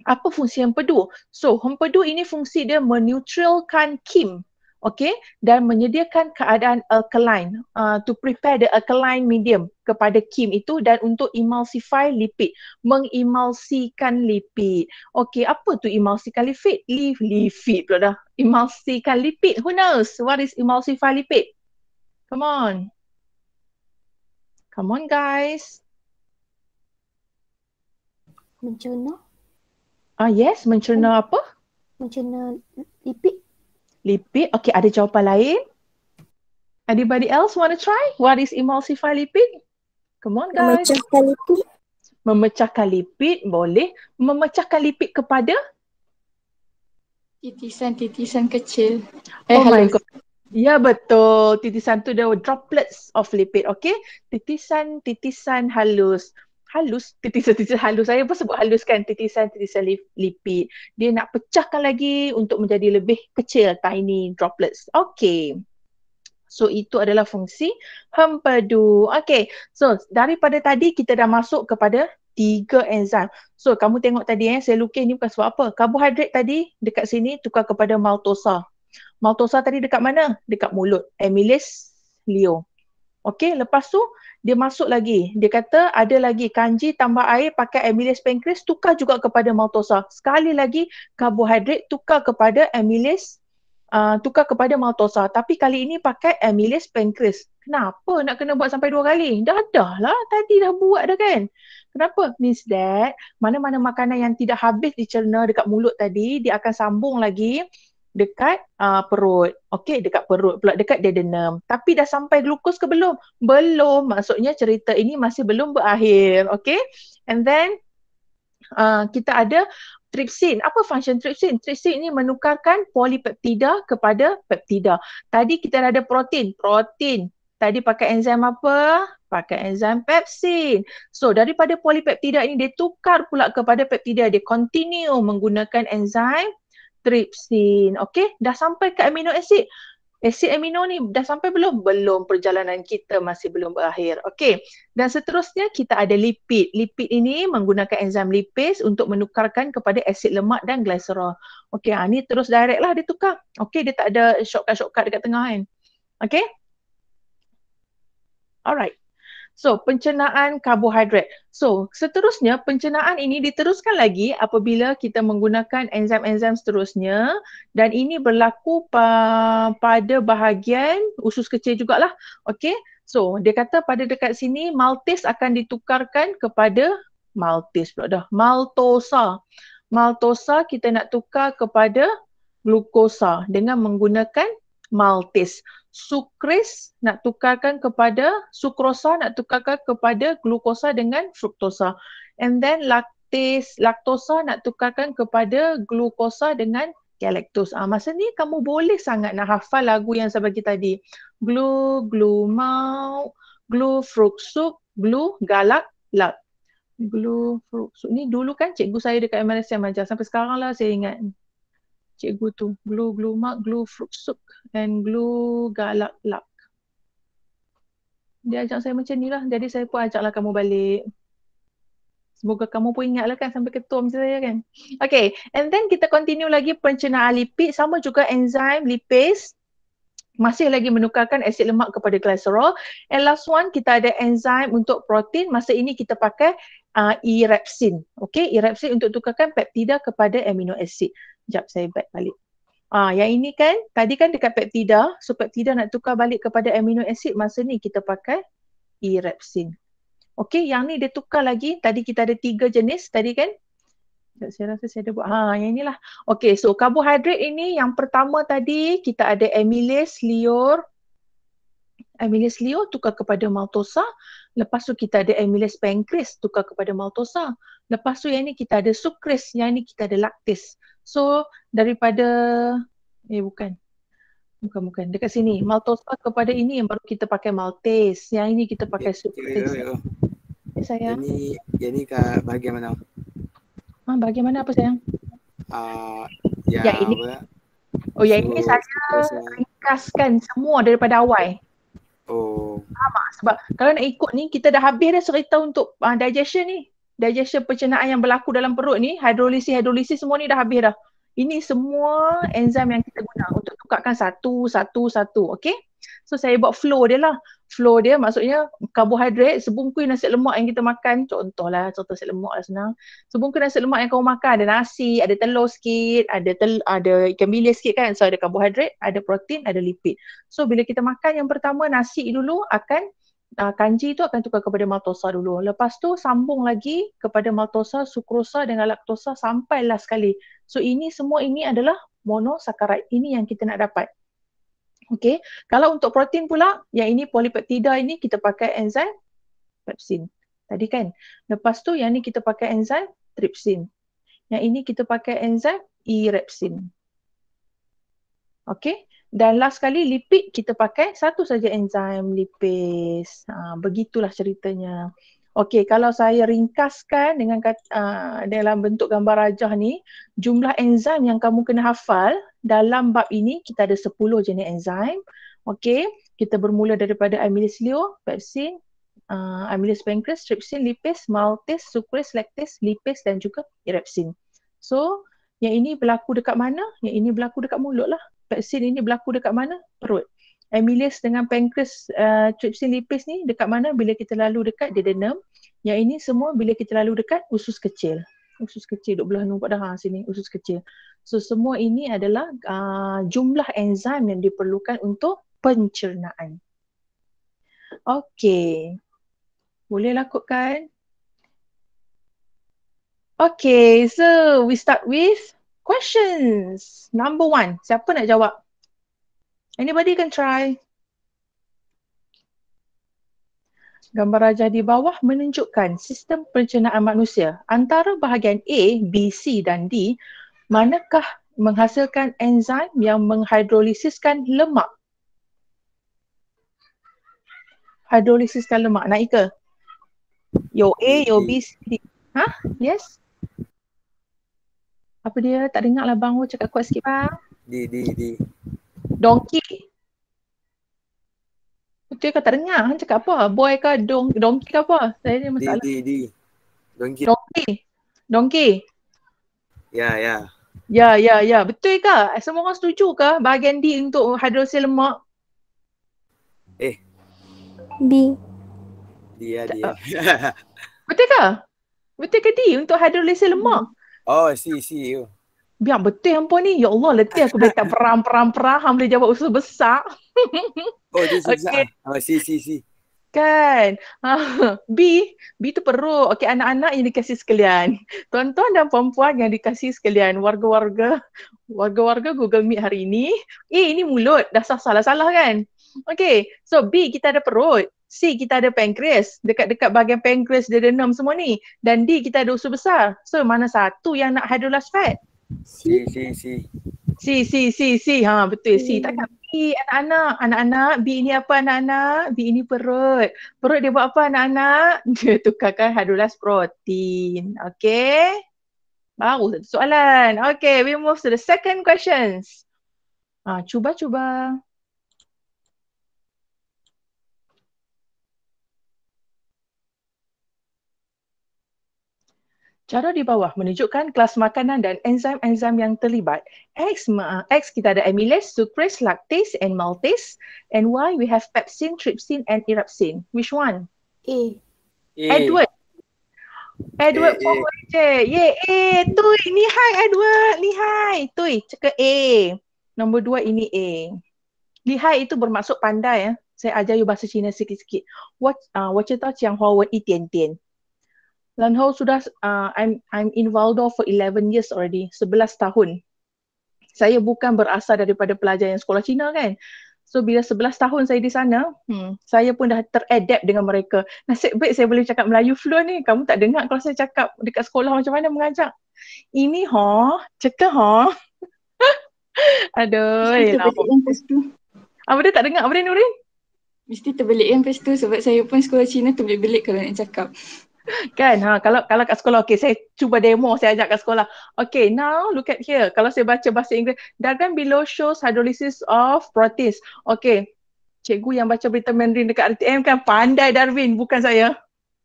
Apa fungsi hempedu? So hempedu ini fungsi dia menutralkan kim okay, dan menyediakan keadaan alkaline uh, to prepare the alkaline medium kepada Kim itu dan untuk emulsify lipid, mengemulsikan lipid. Okay, apa tu emulsikan lipid? Leaf, lipid pula dah. Emulsikan lipid, who knows? What is emulsify lipid? Come on. Come on guys. Mencerna? Ah yes, mencerna hmm. apa? Mencerna lipid lipid. Okay, ada jawapan lain? Anybody else want to try? What is emulsify lipid? Come on guys. Memecahkan lipid. Memecahkan lipid boleh. Memecahkan lipid kepada? Titisan-titisan kecil. Eh, oh my god. Ya betul, titisan tu dia droplets of lipid, okay? Titisan-titisan halus halus titisan-titisan halus saya pun sebut halus kan titisan-titisan lipid dia nak pecahkan lagi untuk menjadi lebih kecil tiny droplets okey so itu adalah fungsi hempedu okey so daripada tadi kita dah masuk kepada tiga enzim. So kamu tengok tadi yang eh, saya lukis ni bukan sebab apa. Karbohidrat tadi dekat sini tukar kepada maltosa. Maltosa tadi dekat mana? Dekat mulut. Amylase Leo. Okey, lepas tu dia masuk lagi. Dia kata ada lagi kanji tambah air pakai amylase pancreas tukar juga kepada maltosa. Sekali lagi karbohidrat tukar kepada amylase uh, tukar kepada maltosa tapi kali ini pakai amylase pancreas. Kenapa nak kena buat sampai dua kali? Dah dah lah tadi dah buat dah kan. Kenapa? Means that mana-mana makanan yang tidak habis dicerna dekat mulut tadi dia akan sambung lagi dekat uh, perut. Okey, dekat perut pula, dekat dedenum. Tapi dah sampai glukos ke belum? Belum. Maksudnya cerita ini masih belum berakhir. Okey. And then uh, kita ada Tripsin. Apa function tripsin? Tripsin ini menukarkan polipeptida kepada peptida. Tadi kita ada protein. Protein. Tadi pakai enzim apa? Pakai enzim pepsin. So daripada polipeptida ini dia tukar pula kepada peptida. Dia continue menggunakan enzim trypsin. Okey, dah sampai ke amino acid. Asid amino ni dah sampai belum? Belum perjalanan kita masih belum berakhir. Okey. Dan seterusnya kita ada lipid. Lipid ini menggunakan enzim lipase untuk menukarkan kepada asid lemak dan gliserol, Okey, ha, ni terus direct lah dia tukar. Okey, dia tak ada shortcut-shortcut dekat tengah kan. Okey. Alright. So, pencernaan karbohidrat. So, seterusnya pencernaan ini diteruskan lagi apabila kita menggunakan enzim-enzim seterusnya dan ini berlaku pa- pada bahagian usus kecil jugalah. Okay. So, dia kata pada dekat sini maltis akan ditukarkan kepada maltis. pula dah. Maltosa. Maltosa kita nak tukar kepada glukosa dengan menggunakan maltis sukris nak tukarkan kepada sukrosa nak tukarkan kepada glukosa dengan fruktosa and then laktis laktosa nak tukarkan kepada glukosa dengan galactose ah ha, masa ni kamu boleh sangat nak hafal lagu yang saya bagi tadi glu glu mau glu fruksuk glu galak lak glu fruksuk ni dulu kan cikgu saya dekat MRSM ajar sampai sekarang lah saya ingat cikgu tu. Glow glow mark, glow fruksuk and glow galak lak. Dia ajak saya macam ni lah. Jadi saya pun ajaklah kamu balik. Semoga kamu pun ingat lah kan sampai ketua macam saya kan. Okay and then kita continue lagi pencernaan lipid sama juga enzim lipis masih lagi menukarkan asid lemak kepada kolesterol. And last one kita ada enzim untuk protein. Masa ini kita pakai uh, erepsin. Okay, erepsin untuk tukarkan peptida kepada amino acid. Sekejap saya back balik. Ah, yang ini kan, tadi kan dekat peptida. So peptida nak tukar balik kepada amino acid, masa ni kita pakai E-repsin. Okay, yang ni dia tukar lagi. Tadi kita ada tiga jenis tadi kan. Sekejap saya rasa saya ada buat. Ha, yang inilah. Okay, so karbohidrat ini yang pertama tadi kita ada amylase, liur. Amylase liur tukar kepada maltosa. Lepas tu kita ada amylase pancreas tukar kepada maltosa. Lepas tu yang ni kita ada sucrase, yang ni kita ada laktis. So daripada eh bukan. Bukan bukan dekat sini. Hmm. Maltosa kepada ini yang baru kita pakai Maltese. Yang ini kita pakai okay, ya, Super Taste. Ya, okay, ya, okay. Eh, sayang. Ini ini ke bahagian mana? Ah, bagaimana apa sayang? Uh, ya, ya ini. Apa? Oh ya ini saya ringkaskan semua daripada awal. Oh. Ah, sebab kalau nak ikut ni kita dah habis dah cerita untuk uh, digestion ni digestion pencernaan yang berlaku dalam perut ni, hidrolisis hidrolisis semua ni dah habis dah. Ini semua enzim yang kita guna untuk tukarkan satu satu satu, okey? So saya buat flow dia lah. Flow dia maksudnya karbohidrat sebungkui nasi lemak yang kita makan. Contohlah contoh nasi lemak lah senang. Sebungkus nasi lemak yang kau makan ada nasi, ada telur sikit, ada tel ada ikan bilis sikit kan. So ada karbohidrat, ada protein, ada lipid. So bila kita makan yang pertama nasi dulu akan uh, kanji tu akan tukar kepada maltosa dulu. Lepas tu sambung lagi kepada maltosa, sukrosa dengan laktosa sampai last sekali. So ini semua ini adalah monosakarat. Ini yang kita nak dapat. Okay. Kalau untuk protein pula, yang ini polipeptida ini kita pakai enzim pepsin. Tadi kan. Lepas tu yang ni kita pakai enzim tripsin. Yang ini kita pakai enzim erepsin. Okay dan last sekali lipid kita pakai satu saja enzim lipis. Ha, begitulah ceritanya. Okey, kalau saya ringkaskan dengan uh, dalam bentuk gambar rajah ni, jumlah enzim yang kamu kena hafal dalam bab ini kita ada 10 jenis enzim. Okey, kita bermula daripada amylase leo, pepsin, uh, ah, amylase pancreas, trypsin, lipase, maltase, sucrase, lactase, lipase dan juga erepsin. So, yang ini berlaku dekat mana? Yang ini berlaku dekat mulut lah pepsin ini berlaku dekat mana? Perut. Amylase dengan pankreas uh, trypsin lipis ni dekat mana bila kita lalu dekat dedenum. Yang ini semua bila kita lalu dekat usus kecil. Usus kecil duduk belah nombor darah sini, usus kecil. So semua ini adalah uh, jumlah enzim yang diperlukan untuk pencernaan. Okey. Boleh lakukan. Okay, so we start with Questions. Number one. Siapa nak jawab? Anybody can try. Gambar rajah di bawah menunjukkan sistem pencernaan manusia antara bahagian A, B, C dan D manakah menghasilkan enzim yang menghidrolisiskan lemak? Hidrolisiskan lemak. Naik ke? Yo A, yo B, C, D. Ha? Yes? apa dia tak dengar lah bang oh cakap kuat sikit bang di di di donkey betul kau tak dengar kan cakap apa boy ke dong donkey ke apa saya ni masalah di di di donkey donkey donkey ya yeah, ya yeah. Ya, ya, ya. Betul ke? Semua orang setuju ke bahagian D untuk hidrosil lemak? Eh. B. Dia, dia. Betul ke? Betul ke D untuk hidrosil lemak? Oh, si si you. Biar betul hangpa ni. Ya Allah, letih aku betul tak peram peram. perang hang boleh jawab usul besar. oh, dia okay. Oh, ah, si si si. Kan? Ha, B, B tu perlu. Okey, anak-anak yang dikasih sekalian. Tuan-tuan dan perempuan yang dikasih sekalian. Warga-warga warga-warga Google Meet hari ini. Eh, ini mulut. Dah salah-salah kan? Okey, so B, kita ada perut. Si kita ada pankreas dekat-dekat bahagian pankreas dia denom semua ni dan D kita ada usus besar so mana satu yang nak hydrolyze fat Si si si si si si si ha betul si C. Hmm. takkan B anak-anak anak-anak B ini apa anak-anak B ini perut perut dia buat apa anak-anak dia tukarkan hydrolyze protein okay baru satu soalan okay we move to the second questions ha, cuba-cuba Cara di bawah menunjukkan kelas makanan dan enzim-enzim yang terlibat. X, X kita ada amylase, sucrase, lactase and maltase. And Y we have pepsin, trypsin and erupsin. Which one? A. A. Edward. Edward A, A. Oh, je. Yeay, A. Tui, ni hai Edward. Ni hai. Tui, cakap A. Nombor dua ini A. Lihai itu bermaksud pandai ya. Saya ajar you bahasa Cina sikit-sikit. Wacita uh, Chiang Hua Tian Tian. Lan Ho sudah uh, I'm I'm in Waldorf for 11 years already, 11 tahun. Saya bukan berasal daripada pelajar yang sekolah Cina kan. So bila 11 tahun saya di sana, hmm, saya pun dah teradapt dengan mereka. Nasib baik saya boleh cakap Melayu flu ni. Kamu tak dengar kalau saya cakap dekat sekolah macam mana mengajak? Ini ho, cakap ho. Aduh, ya Apa dia tak dengar? Apa dia Nurin? Mesti terbelik yang lepas tu sebab saya pun sekolah Cina terbelik-belik kalau nak cakap kan ha kalau kalau kat sekolah okey saya cuba demo saya ajak kat sekolah okey now look at here kalau saya baca bahasa inggeris diagram below shows hydrolysis of proteins okey cikgu yang baca berita mandarin dekat RTM kan pandai darwin bukan saya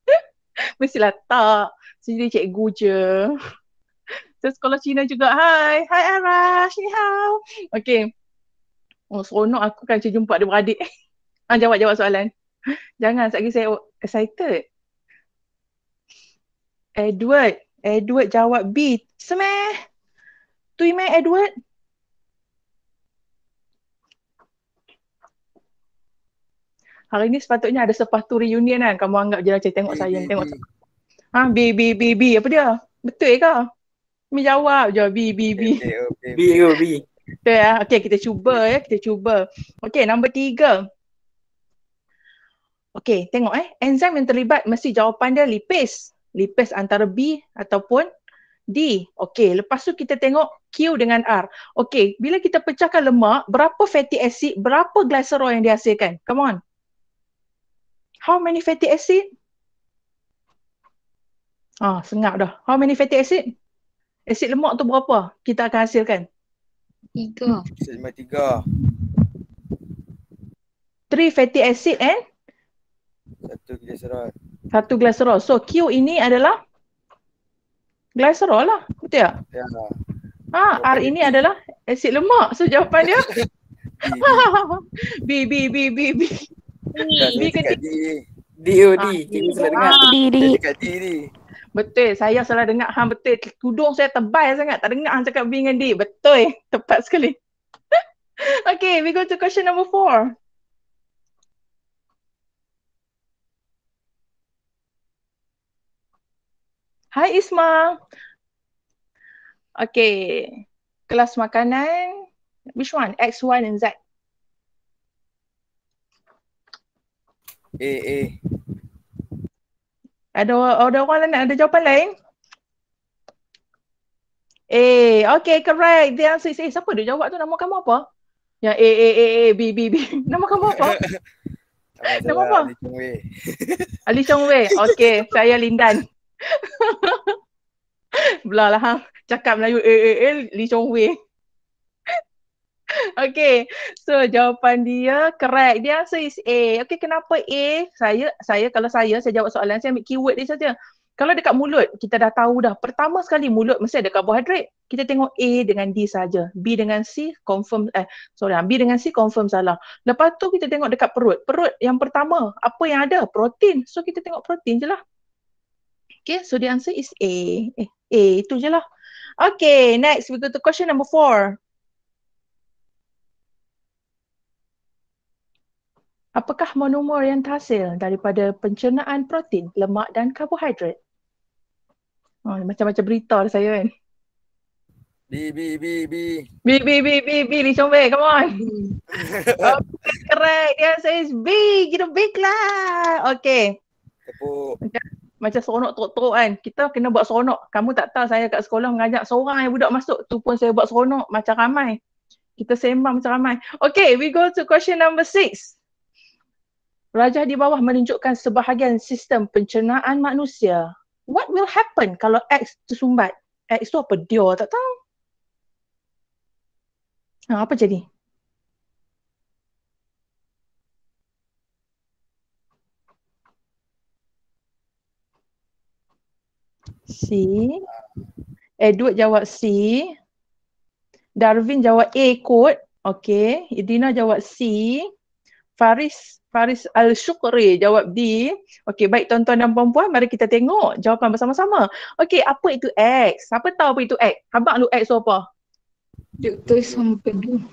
mestilah tak sendiri cikgu je so, sekolah Cina juga Hi, hi, arash ni hao okey oh seronok aku kan cik jumpa dia beradik ha ah, jawab jawab soalan jangan sebab saya excited Edward. Edward jawab B. Semeh. Tu email Edward. Hari ni sepatutnya ada sepatu reunion kan. Kamu anggap je lah cik tengok saya. Tengok saya. Ha, B, B, B, B. Apa dia? Betul ke? Mi jawab je. B, B, B. B, O, B. Okay, ya. okay, kita cuba ya. Kita cuba. Okay, nombor tiga. Okay, tengok eh. Enzim yang terlibat mesti jawapan dia lipis lipis antara B ataupun D. Okey, lepas tu kita tengok Q dengan R. Okey, bila kita pecahkan lemak, berapa fatty acid, berapa glycerol yang dihasilkan? Come on. How many fatty acid? Ah, sengap dah. How many fatty acid? Asid lemak tu berapa kita akan hasilkan? Tiga. Asid lemak tiga. Three fatty acid and? Satu glycerol satu glycerol. So Q ini adalah glycerol lah. Betul tak? Ya. Ha, R ini adalah asid lemak. So jawapan dia B, B, B, B, B. B ke D? D, O, D. Ah, ah, D, D. D, D. Betul. Saya salah dengar. Hang betul. Tudung saya tebal sangat. Tak dengar Hang cakap B dengan D. Betul. Tepat sekali. okay, we go to question number four. Hai Isma. Okay. Kelas makanan. Which one? X1 and Z. A, A. Ada, ada orang lain ada jawapan lain? A. Okay, correct. The answer is A. Siapa dia jawab tu? Nama kamu apa? Yang A, A, A, A, B, B, B. Nama kamu apa? Nama apa? Ali Chong Wei. Ali Chong Wei. Okay, saya Lindan. Belah lah hang. Cakap Melayu eh eh eh Lee Chong Wei. okay. So jawapan dia correct. Dia answer is A. Okay kenapa A? Saya saya kalau saya saya jawab soalan saya ambil keyword dia saja. Kalau dekat mulut kita dah tahu dah. Pertama sekali mulut mesti ada karbohidrat. Kita tengok A dengan D saja. B dengan C confirm eh sorry B dengan C confirm salah. Lepas tu kita tengok dekat perut. Perut yang pertama apa yang ada? Protein. So kita tengok protein je lah. Okay, so the answer is A. Eh, a, itu je lah. Okay, next we go to question number four. Apakah monomer yang terhasil daripada pencernaan protein, lemak dan karbohidrat? Oh, macam-macam berita dah saya kan. B, B, B, B. B, B, B, B, B. Lee Chong Wei, come on. okay, correct. The answer is B. Get a big clap. Okay. Tepuk macam seronok teruk-teruk kan. Kita kena buat seronok. Kamu tak tahu saya kat sekolah mengajak seorang yang budak masuk. Tu pun saya buat seronok macam ramai. Kita sembang macam ramai. Okay, we go to question number six. Rajah di bawah menunjukkan sebahagian sistem pencernaan manusia. What will happen kalau X tersumbat? X tu apa? Dior tak tahu. Ha, apa jadi? C. Edward jawab C. Darwin jawab A kot. Okay. Idina jawab C. Faris Faris Al-Shukri jawab D. Okey, baik tuan-tuan dan puan-puan, mari kita tengok jawapan bersama-sama. Okey, apa itu X? Siapa tahu apa itu X? Habang lu X apa? Doktor Sampedu.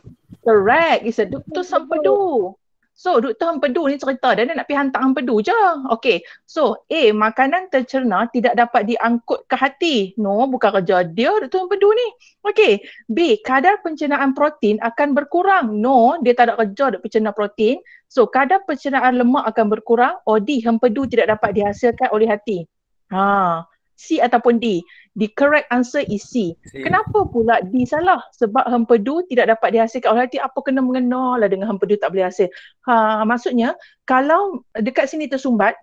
Correct, it's a Doktor Sampedu. Sampedu. So Doktor Hampedu ni cerita dia, dia nak pergi hantar Hampedu je. Okay. So A. Makanan tercerna tidak dapat diangkut ke hati. No, bukan kerja dia Doktor Hampedu ni. Okay. B. Kadar pencernaan protein akan berkurang. No, dia tak ada kerja dia pencerna protein. So kadar pencernaan lemak akan berkurang. Odi, D. tidak dapat dihasilkan oleh hati. Ha. C ataupun D. The correct answer is C. C. Kenapa pula D salah? Sebab hempedu tidak dapat dihasilkan oleh hati. Apa kena lah dengan hempedu tak boleh hasil? Ha, maksudnya, kalau dekat sini tersumbat,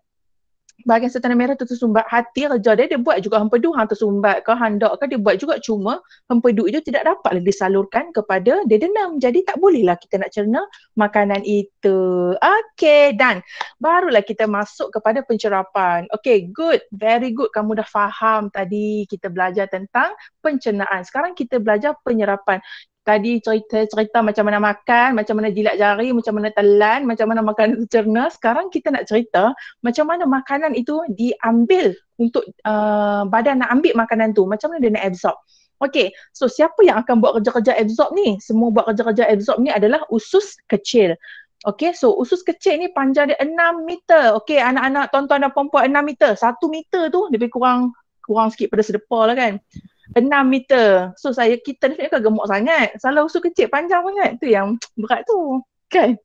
bahagian setan merah tu tersumbat hati kerja dia dia buat juga hempedu hang tersumbat ke handak ke dia buat juga cuma hempedu itu tidak dapat disalurkan kepada dia denam jadi tak bolehlah kita nak cerna makanan itu okey dan barulah kita masuk kepada pencerapan okey good very good kamu dah faham tadi kita belajar tentang pencernaan sekarang kita belajar penyerapan tadi cerita-cerita macam mana makan, macam mana jilat jari, macam mana telan, macam mana makan cerna. Sekarang kita nak cerita macam mana makanan itu diambil untuk uh, badan nak ambil makanan tu, macam mana dia nak absorb. Okey, so siapa yang akan buat kerja-kerja absorb ni? Semua buat kerja-kerja absorb ni adalah usus kecil. Okey, so usus kecil ni panjang dia 6 meter. Okey, anak-anak tuan-tuan dan puan 6 meter. 1 meter tu lebih kurang kurang sikit pada sedepa lah kan. 6 meter. So saya kita ni kan gemuk sangat. Salah usul kecil panjang sangat tu yang berat tu. Kan?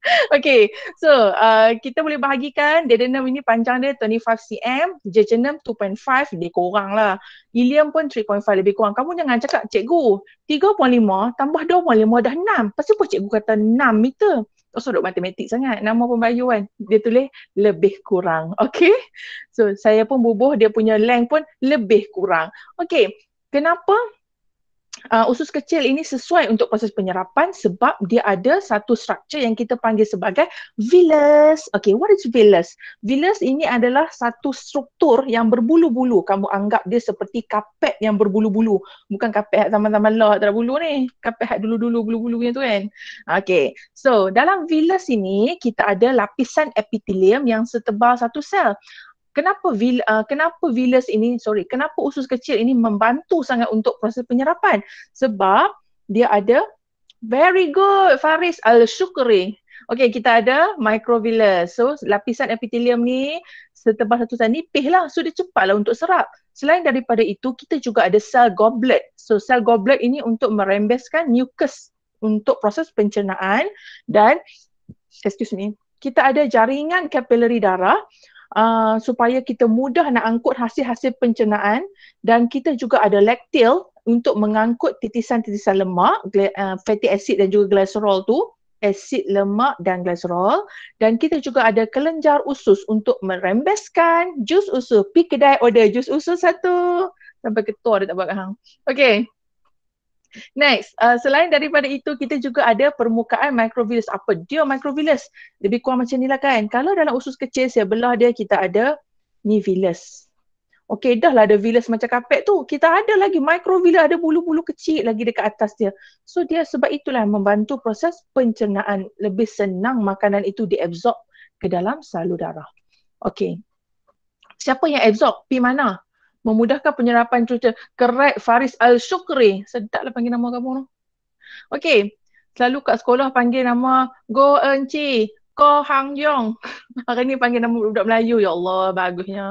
okay. So uh, kita boleh bahagikan dedenum ini panjang dia 25 cm, jejenum 2.5 dia kurang lah. Ilium pun 3.5 lebih kurang. Kamu jangan cakap cikgu 3.5 tambah 2.5 dah 6. Pasal apa cikgu kata 6 meter? Oh, sorok matematik sangat. Nama pun Bayu kan. Dia tulis lebih kurang. Okay. So, saya pun bubuh dia punya length pun lebih kurang. Okay. Kenapa uh, usus kecil ini sesuai untuk proses penyerapan sebab dia ada satu struktur yang kita panggil sebagai villus. Okay, what is villus? Villus ini adalah satu struktur yang berbulu-bulu. Kamu anggap dia seperti kapet yang berbulu-bulu. Bukan kapet zaman-zaman lah, tak ada bulu ni. Kapet dulu-dulu bulu-bulunya tu kan. Okay, so dalam villus ini kita ada lapisan epithelium yang setebal satu sel kenapa vil, uh, kenapa villus ini sorry kenapa usus kecil ini membantu sangat untuk proses penyerapan sebab dia ada very good faris al-shukri Okay, kita ada microvillus. So, lapisan epithelium ni setebal satu sel nipih lah. So, dia cepat lah untuk serap. Selain daripada itu, kita juga ada sel goblet. So, sel goblet ini untuk merembeskan mucus untuk proses pencernaan. Dan, excuse me, kita ada jaringan kapileri darah uh, supaya kita mudah nak angkut hasil-hasil pencernaan dan kita juga ada lactil untuk mengangkut titisan-titisan lemak, uh, fatty acid dan juga glycerol tu, asid lemak dan glycerol dan kita juga ada kelenjar usus untuk merembeskan jus usus. Pergi kedai order jus usus satu. Sampai ketua dia tak buat hang. Okey. Next, uh, selain daripada itu kita juga ada permukaan microvillus. Apa dia microvillus? Lebih kurang macam ni lah kan. Kalau dalam usus kecil sebelah dia kita ada ni villus. Okay, dah lah ada villus macam kapek tu. Kita ada lagi microvillus ada bulu-bulu kecil lagi dekat atas dia. So dia sebab itulah membantu proses pencernaan lebih senang makanan itu diabsorb ke dalam salur darah. Okay, Siapa yang absorb? Pi mana? memudahkan penyerapan cuaca. Kerat Faris Al-Shukri. Sedap lah panggil nama kamu tu. Okay. Selalu kat sekolah panggil nama Go En Chi. Ko Hang Yong. Hari ni panggil nama budak Melayu. Ya Allah, bagusnya.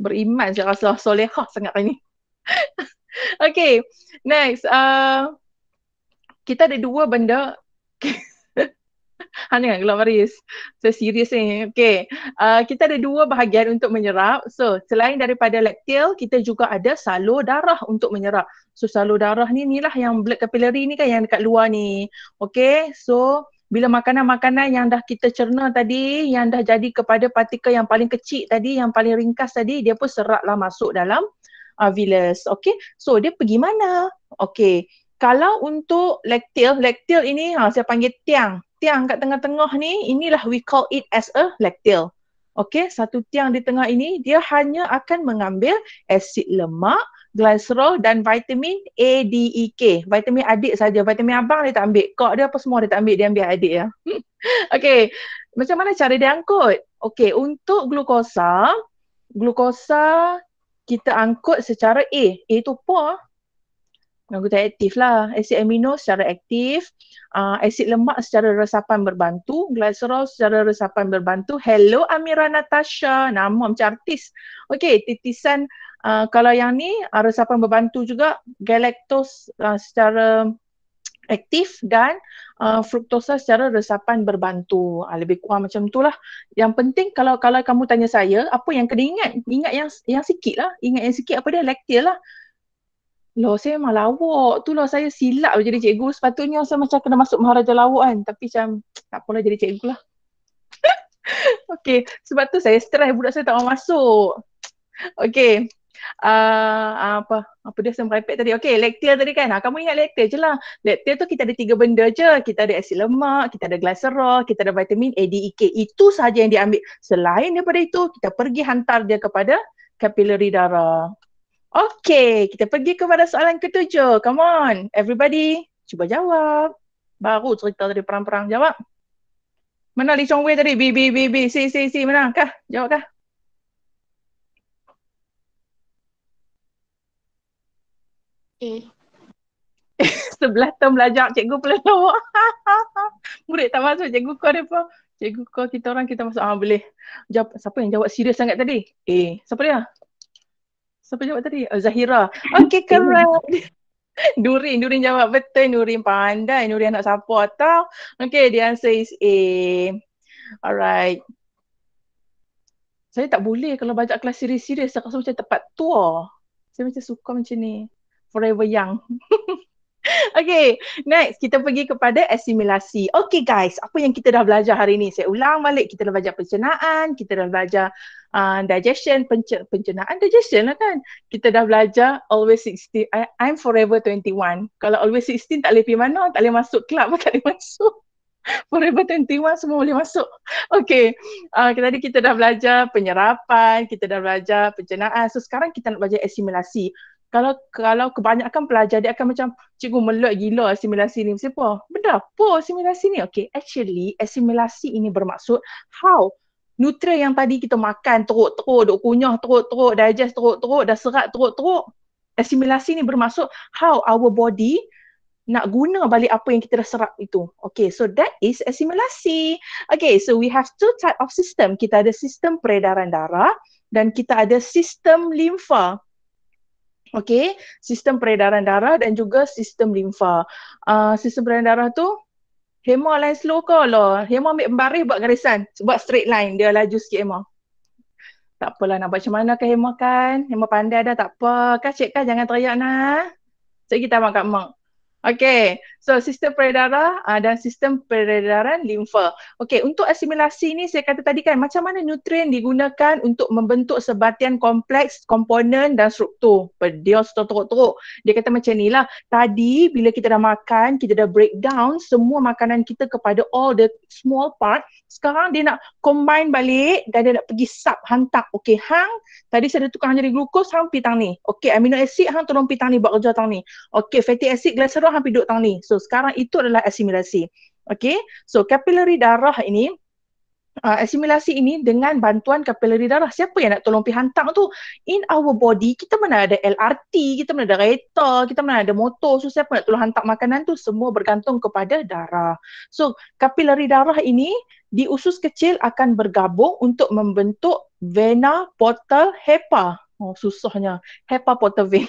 Beriman saya rasa solehah sangat hari ni. okay. Next. Uh, kita ada dua benda. Ha jangan gelap baris. So serius ni. Okay. Uh, kita ada dua bahagian untuk menyerap. So selain daripada lactil, kita juga ada salur darah untuk menyerap. So salur darah ni ni lah yang blood capillary ni kan yang dekat luar ni. Okay. So bila makanan-makanan yang dah kita cerna tadi, yang dah jadi kepada partikel yang paling kecil tadi, yang paling ringkas tadi, dia pun seraplah masuk dalam uh, villus. Okay. So dia pergi mana? Okay. Kalau untuk lactil, lactil ini ha, saya panggil tiang tiang kat tengah-tengah ni, inilah we call it as a lactil. Okay, satu tiang di tengah ini, dia hanya akan mengambil asid lemak, glycerol dan vitamin A, D, E, K. Vitamin adik saja, vitamin abang dia tak ambil. Kok dia apa semua dia tak ambil, dia ambil adik ya. okay, macam mana cara dia angkut? Okay, untuk glukosa, glukosa kita angkut secara A. A tu apa? Kita aktif lah. Asid amino secara aktif. Uh, ah, asid lemak secara resapan berbantu. Glycerol secara resapan berbantu. Hello Amira Natasha. Nama macam artis. Okay, titisan uh, kalau yang ni uh, resapan berbantu juga. Galactose uh, secara aktif dan uh, fruktosa secara resapan berbantu. Uh, lebih kurang macam tu lah. Yang penting kalau kalau kamu tanya saya, apa yang kena ingat? Ingat yang yang sikit lah. Ingat yang sikit apa dia? Lactil lah. Loh, saya memang lawak. Itulah saya silap jadi cikgu. Sepatutnya saya macam kena masuk Maharaja Lawak kan. Tapi macam tak apalah jadi cikgu lah. okay. Sebab tu saya stres budak saya tak mau masuk. Okay. Uh, ah, ah, apa apa dia saya merepek tadi. Okay, lektir tadi kan. Ha, kamu ingat lektir je lah. Lektir tu kita ada tiga benda je. Kita ada asid lemak, kita ada glycerol, kita ada vitamin A, D, E, K. Itu sahaja yang diambil. Selain daripada itu, kita pergi hantar dia kepada kapileri darah. Okay, kita pergi kepada soalan ketujuh. Come on, everybody. Cuba jawab. Baru cerita tadi perang-perang. Jawab. Mana Lee Chong Wei tadi? B, B, B, B. C, C, C. Mana? Kah? Jawab kah? A. Sebelah term belajar, cikgu pula lawak. Murid tak masuk, cikgu kau dia pun. Cikgu kau kita orang, kita masuk. Ah, boleh. Jawab, siapa yang jawab serius sangat tadi? A. Siapa dia? siapa jawab tadi? Oh, Zahira. Okay, kerap. Nurin, Nurin jawab betul. Nurin pandai. Nurin nak siapa tau. Okay, the answer is A. Alright. Saya tak boleh kalau baca kelas serius-serius. Saya rasa macam tempat tua. Saya macam suka macam ni. Forever young. Okay, next kita pergi kepada asimilasi. Okay guys, apa yang kita dah belajar hari ni? Saya ulang balik, kita dah belajar pencernaan, kita dah belajar uh, digestion, pencer- pencernaan digestion lah kan. Kita dah belajar always 16, I, I'm forever 21. Kalau always 16 tak boleh pergi mana, tak boleh masuk club pun tak boleh masuk. Forever 21 semua boleh masuk. Okay, uh, tadi kita dah belajar penyerapan, kita dah belajar pencernaan. So sekarang kita nak belajar asimilasi. Kalau kalau kebanyakan pelajar dia akan macam cikgu melot gila asimilasi ni. Mesti apa? Benda apa asimilasi ni? Okay, actually asimilasi ini bermaksud how? nutrien yang tadi kita makan teruk-teruk, duk kunyah teruk-teruk, digest teruk-teruk, dah serat teruk-teruk. Asimilasi ni bermaksud how our body nak guna balik apa yang kita dah serap itu. Okay, so that is asimilasi. Okay, so we have two type of system. Kita ada sistem peredaran darah dan kita ada sistem limfa. Okay, sistem peredaran darah dan juga sistem limfa. Uh, sistem peredaran darah tu Hema line slow ke lah. Hema ambil baris buat garisan. Buat straight line. Dia laju sikit Hema. Tak apalah nak buat macam mana ke Hema kan. Hema kan? pandai dah tak apa. Kan cik kan jangan teriak nak. Jadi so, kita amat kat Mak. Okay, so sistem peredaran uh, dan sistem peredaran limfa. Okay, untuk asimilasi ni saya kata tadi kan macam mana nutrien digunakan untuk membentuk sebatian kompleks, komponen dan struktur. Pedios teruk-teruk. Dia kata macam ni lah. Tadi bila kita dah makan, kita dah breakdown semua makanan kita kepada all the small part. Sekarang dia nak combine balik dan dia nak pergi sub hantar. Okay, hang tadi saya dah tukar jadi glukos, hang pitang ni. Okay, amino acid hang tolong pitang ni buat kerja tang ni. Okay, fatty acid, glycerol darah hampir duduk tang ni. So sekarang itu adalah asimilasi. Okay, so capillary darah ini Uh, asimilasi ini dengan bantuan kapilari darah. Siapa yang nak tolong pergi hantar tu? In our body, kita mana ada LRT, kita mana ada kereta, kita mana ada motor. So, siapa nak tolong hantar makanan tu? Semua bergantung kepada darah. So, kapilari darah ini di usus kecil akan bergabung untuk membentuk vena portal HEPA. Oh, susahnya. HEPA portal vena.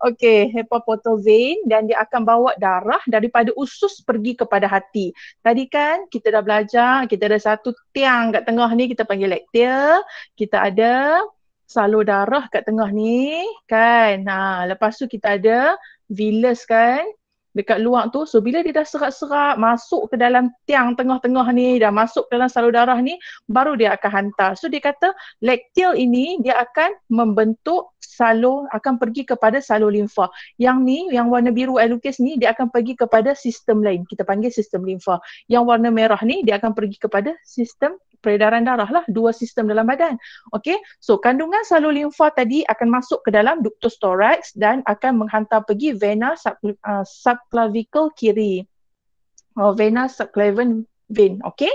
Okey, hepatotoxin vein dan dia akan bawa darah daripada usus pergi kepada hati. Tadi kan kita dah belajar, kita ada satu tiang kat tengah ni kita panggil lektia. Kita ada salur darah kat tengah ni kan. Ha, lepas tu kita ada villus kan dekat luar tu so bila dia dah serak-serak masuk ke dalam tiang tengah-tengah ni dah masuk ke dalam salur darah ni baru dia akan hantar so dia kata lactil ini dia akan membentuk salur akan pergi kepada salur limfa yang ni yang warna biru I ni dia akan pergi kepada sistem lain kita panggil sistem limfa yang warna merah ni dia akan pergi kepada sistem peredaran darah lah dua sistem dalam badan. Okay, So kandungan salur limfa tadi akan masuk ke dalam ductus thorax dan akan menghantar pergi vena sub, uh, subclavicle kiri. Oh, vena subclavian vein. Okay,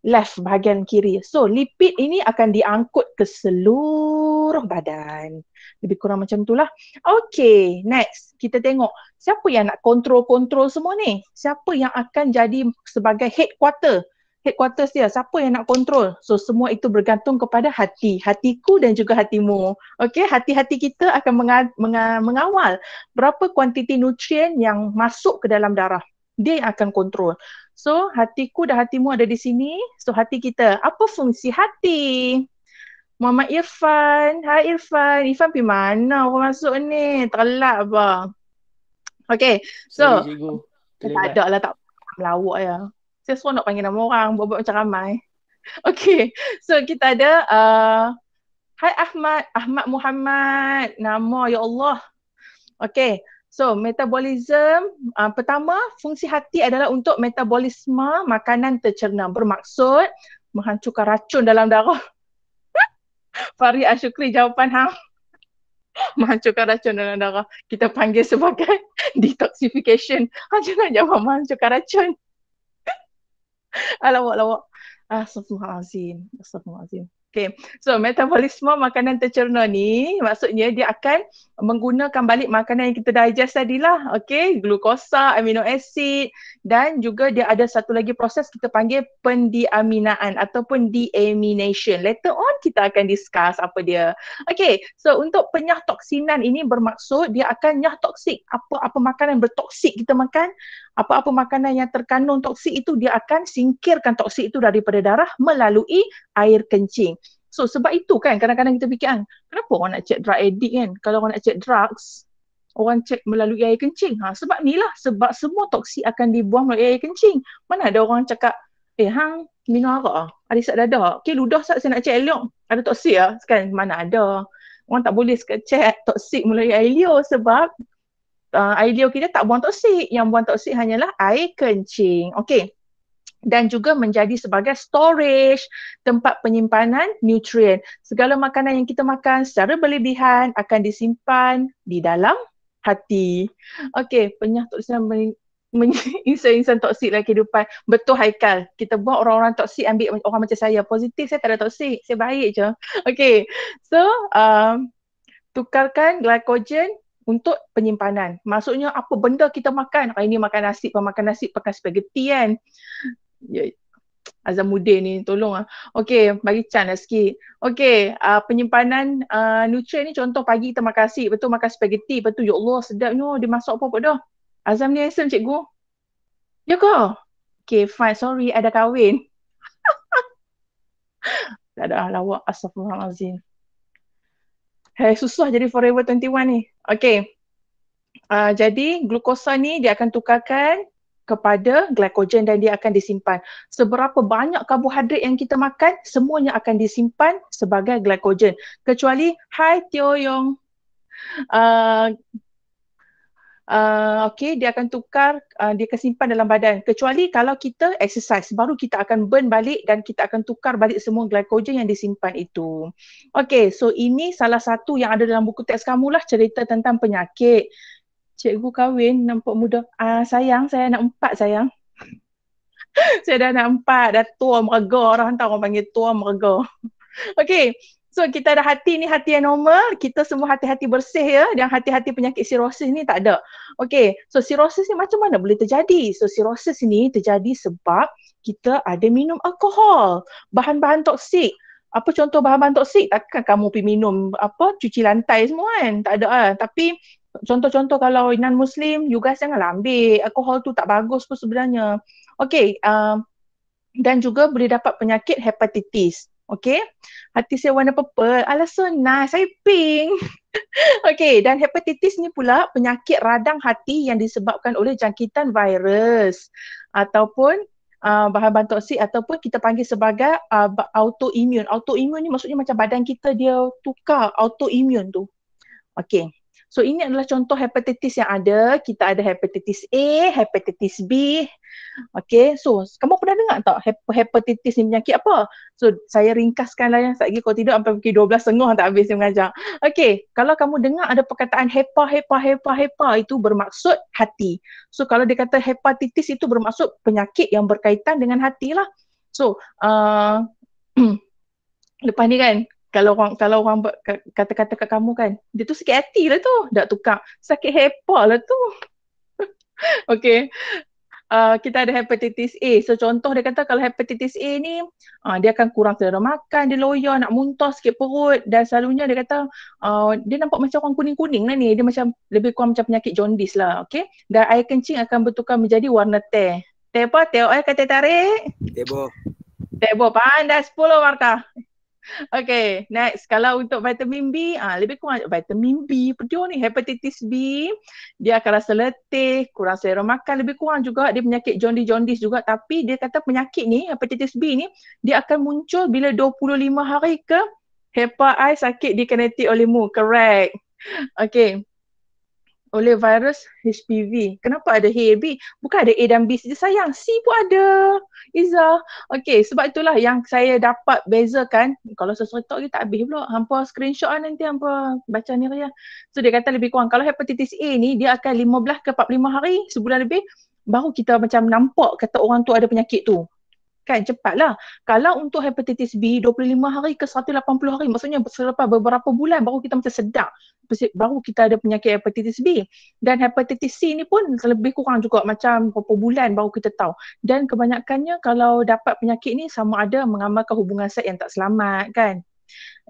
Left bahagian kiri. So lipid ini akan diangkut ke seluruh badan. Lebih kurang macam itulah. Okay, Next. Kita tengok. Siapa yang nak kontrol-kontrol semua ni? Siapa yang akan jadi sebagai headquarter? headquarters dia siapa yang nak kontrol? so semua itu bergantung kepada hati hatiku dan juga hatimu Okay, hati-hati kita akan menga- menga- mengawal berapa kuantiti nutrien yang masuk ke dalam darah dia yang akan kontrol so hatiku dan hatimu ada di sini so hati kita apa fungsi hati Muhammad Irfan hai Irfan Irfan pergi mana orang masuk ni terlelap apa Okay, so Sorry, tak ada lah tak melawak lah, ya kita semua nak panggil nama orang, buat-buat macam ramai. Okay, so kita ada uh, Hai Ahmad, Ahmad Muhammad, nama ya Allah. Okay, so metabolism uh, pertama fungsi hati adalah untuk metabolisme makanan tercerna bermaksud menghancurkan racun dalam darah. Fahri Ashukri jawapan hang. menghancurkan racun dalam darah. Kita panggil sebagai detoxification. Hanya nak jawab menghancurkan racun. Alamak, ah, lawak. Astaghfirullahalazim. Astaghfirullahalazim. Okay, so metabolisme makanan tercerna ni maksudnya dia akan menggunakan balik makanan yang kita digest tadi lah. Okay, glukosa, amino acid dan juga dia ada satu lagi proses kita panggil pendiaminaan ataupun deamination. Later on kita akan discuss apa dia. Okay, so untuk penyah toksinan ini bermaksud dia akan nyah toksik apa-apa makanan bertoksik kita makan apa-apa makanan yang terkandung toksik itu dia akan singkirkan toksik itu daripada darah melalui air kencing. So sebab itu kan kadang-kadang kita fikir kan kenapa orang nak check drug addict kan? Kalau orang nak check drugs, orang check melalui air kencing. Ha, sebab ni lah sebab semua toksik akan dibuang melalui air kencing. Mana ada orang cakap eh hang minum arak ah. Ada sat dada. Ah? Okey ludah sah saya nak check elok. Ada toksik ah kan mana ada. Orang tak boleh check toksik melalui air liur sebab uh, ideal kita tak buang toksik. Yang buang toksik hanyalah air kencing. Okey. Dan juga menjadi sebagai storage, tempat penyimpanan nutrien. Segala makanan yang kita makan secara berlebihan akan disimpan di dalam hati. Okey, penyah toksik yang men- insan-insan toksik dalam kehidupan. Betul Haikal, kita buat orang-orang toksik ambil orang macam saya. Positif saya tak ada toksik, saya baik je. Okey, so um, tukarkan glycogen untuk penyimpanan. Maksudnya apa benda kita makan. Hari ini makan nasi, makan nasi, makan spaghetti kan. Ya, Azamuddin ni tolong ah. Okey, bagi chance lah sikit. Okey, uh, penyimpanan uh, nutrien ni contoh pagi kita makan nasi, betul, makan spaghetti, betul. ya Allah sedapnya dia masak apa-apa dah. Azam ni handsome cikgu. Ya ke? Okay fine sorry ada kahwin. tak ada lah, lawak astagfirullahalazim. Hai hey, susah jadi forever 21 ni. Okey. Uh, jadi glukosa ni dia akan tukarkan kepada glikogen dan dia akan disimpan. Seberapa banyak karbohidrat yang kita makan, semuanya akan disimpan sebagai glikogen. Kecuali, hai Tio Yong. Uh, uh, okay, dia akan tukar, uh, dia akan simpan dalam badan. Kecuali kalau kita exercise, baru kita akan burn balik dan kita akan tukar balik semua glycogen yang disimpan itu. Okay, so ini salah satu yang ada dalam buku teks kamu lah cerita tentang penyakit. Cikgu kahwin, nampak muda. Uh, sayang, saya nak empat sayang. saya dah nak empat, dah tua merga. Orang tahu orang panggil tua merga. okay, So kita ada hati ni hati yang normal, kita semua hati-hati bersih ya dan hati-hati penyakit sirosis ni tak ada. Okay, so sirosis ni macam mana boleh terjadi? So sirosis ni terjadi sebab kita ada minum alkohol, bahan-bahan toksik. Apa contoh bahan-bahan toksik? Takkan kamu pergi minum apa cuci lantai semua kan? Tak ada ah. Tapi contoh-contoh kalau orang muslim you guys janganlah ambil. Alkohol tu tak bagus pun sebenarnya. Okay, uh, ah, dan juga boleh dapat penyakit hepatitis. Okay. Hati saya warna purple. Ala so nice. Saya pink. okay. Dan hepatitis ni pula penyakit radang hati yang disebabkan oleh jangkitan virus. Ataupun uh, bahan bantuan toksik ataupun kita panggil sebagai uh, autoimmune. Autoimmune ni maksudnya macam badan kita dia tukar autoimmune tu. Okay. So ini adalah contoh hepatitis yang ada. Kita ada hepatitis A, hepatitis B. Okay, so kamu pernah dengar tak hep- hepatitis ni penyakit apa? So saya ringkaskan lah ya. Sekejap lagi kalau tidak sampai pukul 12 sengah tak habis ni mengajar. Okay, kalau kamu dengar ada perkataan hepa, hepa, hepa, hepa itu bermaksud hati. So kalau dia kata hepatitis itu bermaksud penyakit yang berkaitan dengan hati lah. So, uh, lepas ni kan kalau orang kalau orang buat kata-kata kat kamu kan dia tu sakit hati lah tu tak tukar sakit hepa lah tu okay uh, ah, kita ada hepatitis A so contoh dia kata kalau hepatitis A ni uh, dia akan kurang selera makan dia loya nak muntah sikit perut dan selalunya dia kata uh, dia nampak macam orang kuning-kuning lah ni dia macam lebih kurang macam penyakit jaundice lah okay dan air kencing akan bertukar menjadi warna teh teh apa? teh oil kata tarik? teh boh teh boh pandai 10 markah Okay, next. Kalau untuk vitamin B, ah lebih kurang vitamin B, pedul ni, hepatitis B, dia akan rasa letih, kurang selera makan, lebih kurang juga dia penyakit jondis-jondis juga. Tapi dia kata penyakit ni, hepatitis B ni, dia akan muncul bila 25 hari ke hepa I sakit dikenati olehmu. Correct. Okay, oleh virus HPV. Kenapa ada HAB? Bukan ada A dan B saja sayang. C pun ada. Iza. Okey, sebab itulah yang saya dapat bezakan. Kalau sesuai talk kita tak habis pula. Hampa screenshot lah nanti. Hampa baca ni Ria. So dia kata lebih kurang. Kalau hepatitis A ni dia akan 15 ke 45 hari sebulan lebih. Baru kita macam nampak kata orang tu ada penyakit tu kan cepatlah kalau untuk hepatitis B 25 hari ke 180 hari maksudnya selepas beberapa bulan baru kita macam sedar baru kita ada penyakit hepatitis B dan hepatitis C ni pun lebih kurang juga macam beberapa bulan baru kita tahu dan kebanyakannya kalau dapat penyakit ni sama ada mengamalkan hubungan seks yang tak selamat kan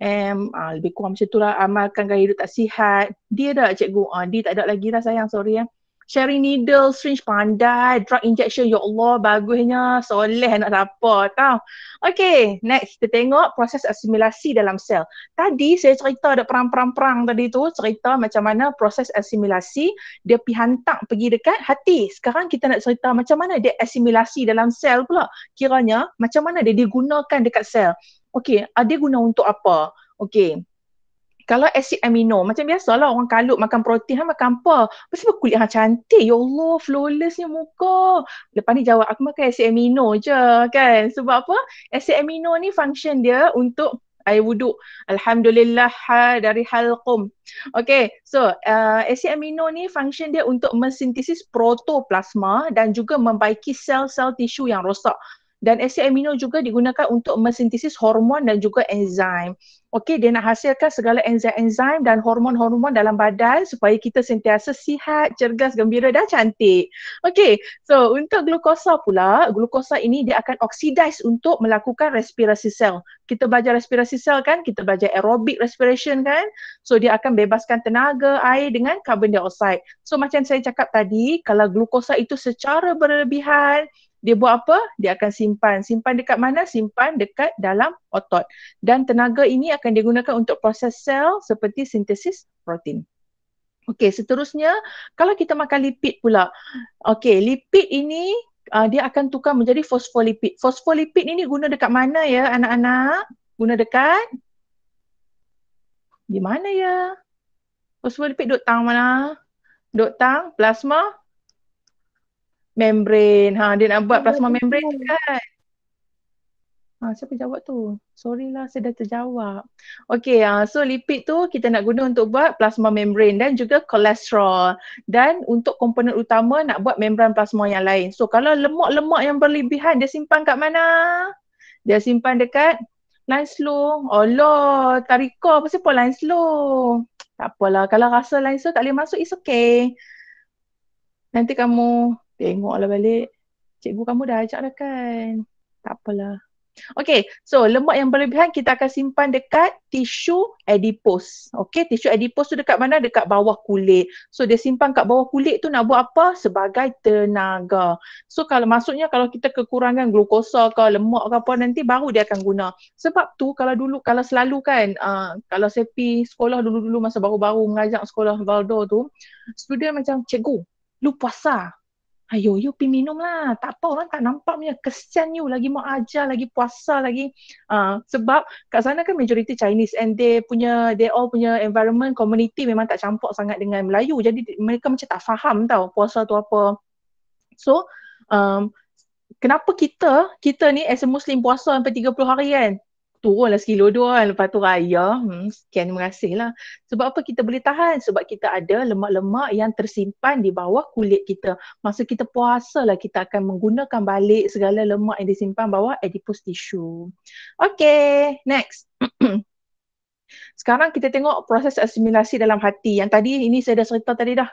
Um, ah, lebih kurang macam tu lah Amalkan gaya hidup tak sihat Dia dah cikgu ah, Dia tak ada lagi lah sayang Sorry ya eh sharing needle, syringe pandai, drug injection, ya Allah, bagusnya, soleh nak apa tau. Okay, next kita tengok proses asimilasi dalam sel. Tadi saya cerita ada perang-perang-perang tadi tu, cerita macam mana proses asimilasi dia pihantak pergi dekat hati. Sekarang kita nak cerita macam mana dia asimilasi dalam sel pula. Kiranya macam mana dia digunakan dekat sel. Okay, ada guna untuk apa? Okay, kalau asid amino macam biasa lah orang kalut makan protein hang makan apa sebab kulit hang cantik ya Allah flawlessnya muka lepas ni jawab aku makan asid amino je kan sebab apa asid amino ni function dia untuk air wuduk alhamdulillah ha, dari halqum Okay, so uh, asid amino ni function dia untuk mensintesis protoplasma dan juga membaiki sel-sel tisu yang rosak dan asid amino juga digunakan untuk mensintesis hormon dan juga enzim. Okey, dia nak hasilkan segala enzim-enzim dan hormon-hormon dalam badan supaya kita sentiasa sihat, cergas, gembira dan cantik. Okey, so untuk glukosa pula, glukosa ini dia akan oxidize untuk melakukan respirasi sel. Kita belajar respirasi sel kan, kita belajar aerobic respiration kan. So dia akan bebaskan tenaga, air dengan carbon dioxide. So macam saya cakap tadi, kalau glukosa itu secara berlebihan, dia buat apa? Dia akan simpan. Simpan dekat mana? Simpan dekat dalam otot. Dan tenaga ini akan digunakan untuk proses sel seperti sintesis protein. Okey, seterusnya kalau kita makan lipid pula. Okey, lipid ini uh, dia akan tukar menjadi fosfolipid. Fosfolipid ini guna dekat mana ya anak-anak? Guna dekat di mana ya? Fosfolipid duk tang mana? Duk tang plasma membrane. Ha dia nak buat plasma oh, membrane kan. Ha, siapa jawab tu? Sorry lah saya dah terjawab. Okay uh, ha, so lipid tu kita nak guna untuk buat plasma membrane dan juga kolesterol. Dan untuk komponen utama nak buat membran plasma yang lain. So kalau lemak-lemak yang berlebihan dia simpan kat mana? Dia simpan dekat line slow. Oh lord, tarikah apa siapa line slow? Tak apalah kalau rasa line slow tak boleh masuk it's okay. Nanti kamu Tengoklah balik. Cikgu kamu dah ajak dah kan. Tak apalah. Okay, so lemak yang berlebihan kita akan simpan dekat tisu adipose. Okay, tisu adipose tu dekat mana? Dekat bawah kulit. So dia simpan kat bawah kulit tu nak buat apa? Sebagai tenaga. So kalau maksudnya kalau kita kekurangan glukosa ke lemak ke apa nanti baru dia akan guna. Sebab tu kalau dulu, kalau selalu kan, uh, kalau saya pergi sekolah dulu-dulu masa baru-baru mengajak sekolah Valdo tu, student macam, cikgu, lu puasa ayo yuk pergi minum lah. Tak apa orang tak nampak punya. Kesian you lagi mau ajar, lagi puasa lagi. Uh, sebab kat sana kan majoriti Chinese and they punya, they all punya environment, community memang tak campur sangat dengan Melayu. Jadi mereka macam tak faham tau puasa tu apa. So, um, kenapa kita, kita ni as a Muslim puasa sampai 30 hari kan? turunlah sekilo dua kan. Lepas tu raya, hmm, sekian terima kasih lah. Sebab apa kita boleh tahan? Sebab kita ada lemak-lemak yang tersimpan di bawah kulit kita. Masa kita puasa lah kita akan menggunakan balik segala lemak yang disimpan bawah adipose tissue. Okay, next. Sekarang kita tengok proses asimilasi dalam hati. Yang tadi ini saya dah cerita tadi dah.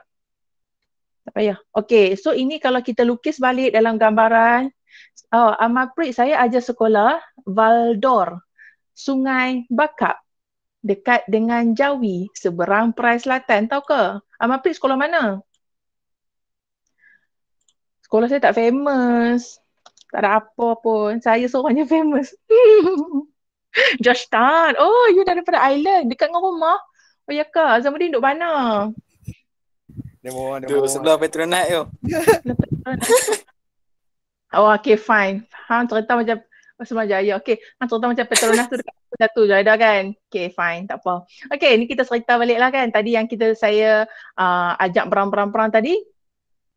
Tak payah. Okay, so ini kalau kita lukis balik dalam gambaran Oh, Amal Prit, saya ajar sekolah Valdor. Sungai Bakap dekat dengan Jawi seberang Perai Selatan tahu ke? Amal Prik sekolah mana? Sekolah saya tak famous. Tak ada apa pun. Saya seorangnya famous. Josh Tan. Oh, you daripada island dekat dengan rumah. Oh ya ke? Azamuddin duduk mana? Demo, demo. Duh, sebelah Petronat tu. oh, okay, fine. Hang cerita macam Rasa Jaya. Okay. Ah, Nak cerita macam Petronas tu dekat satu Jaya kan. Okay fine. Tak apa. Okay ni kita cerita balik lah kan. Tadi yang kita saya uh, ajak perang-perang-perang tadi.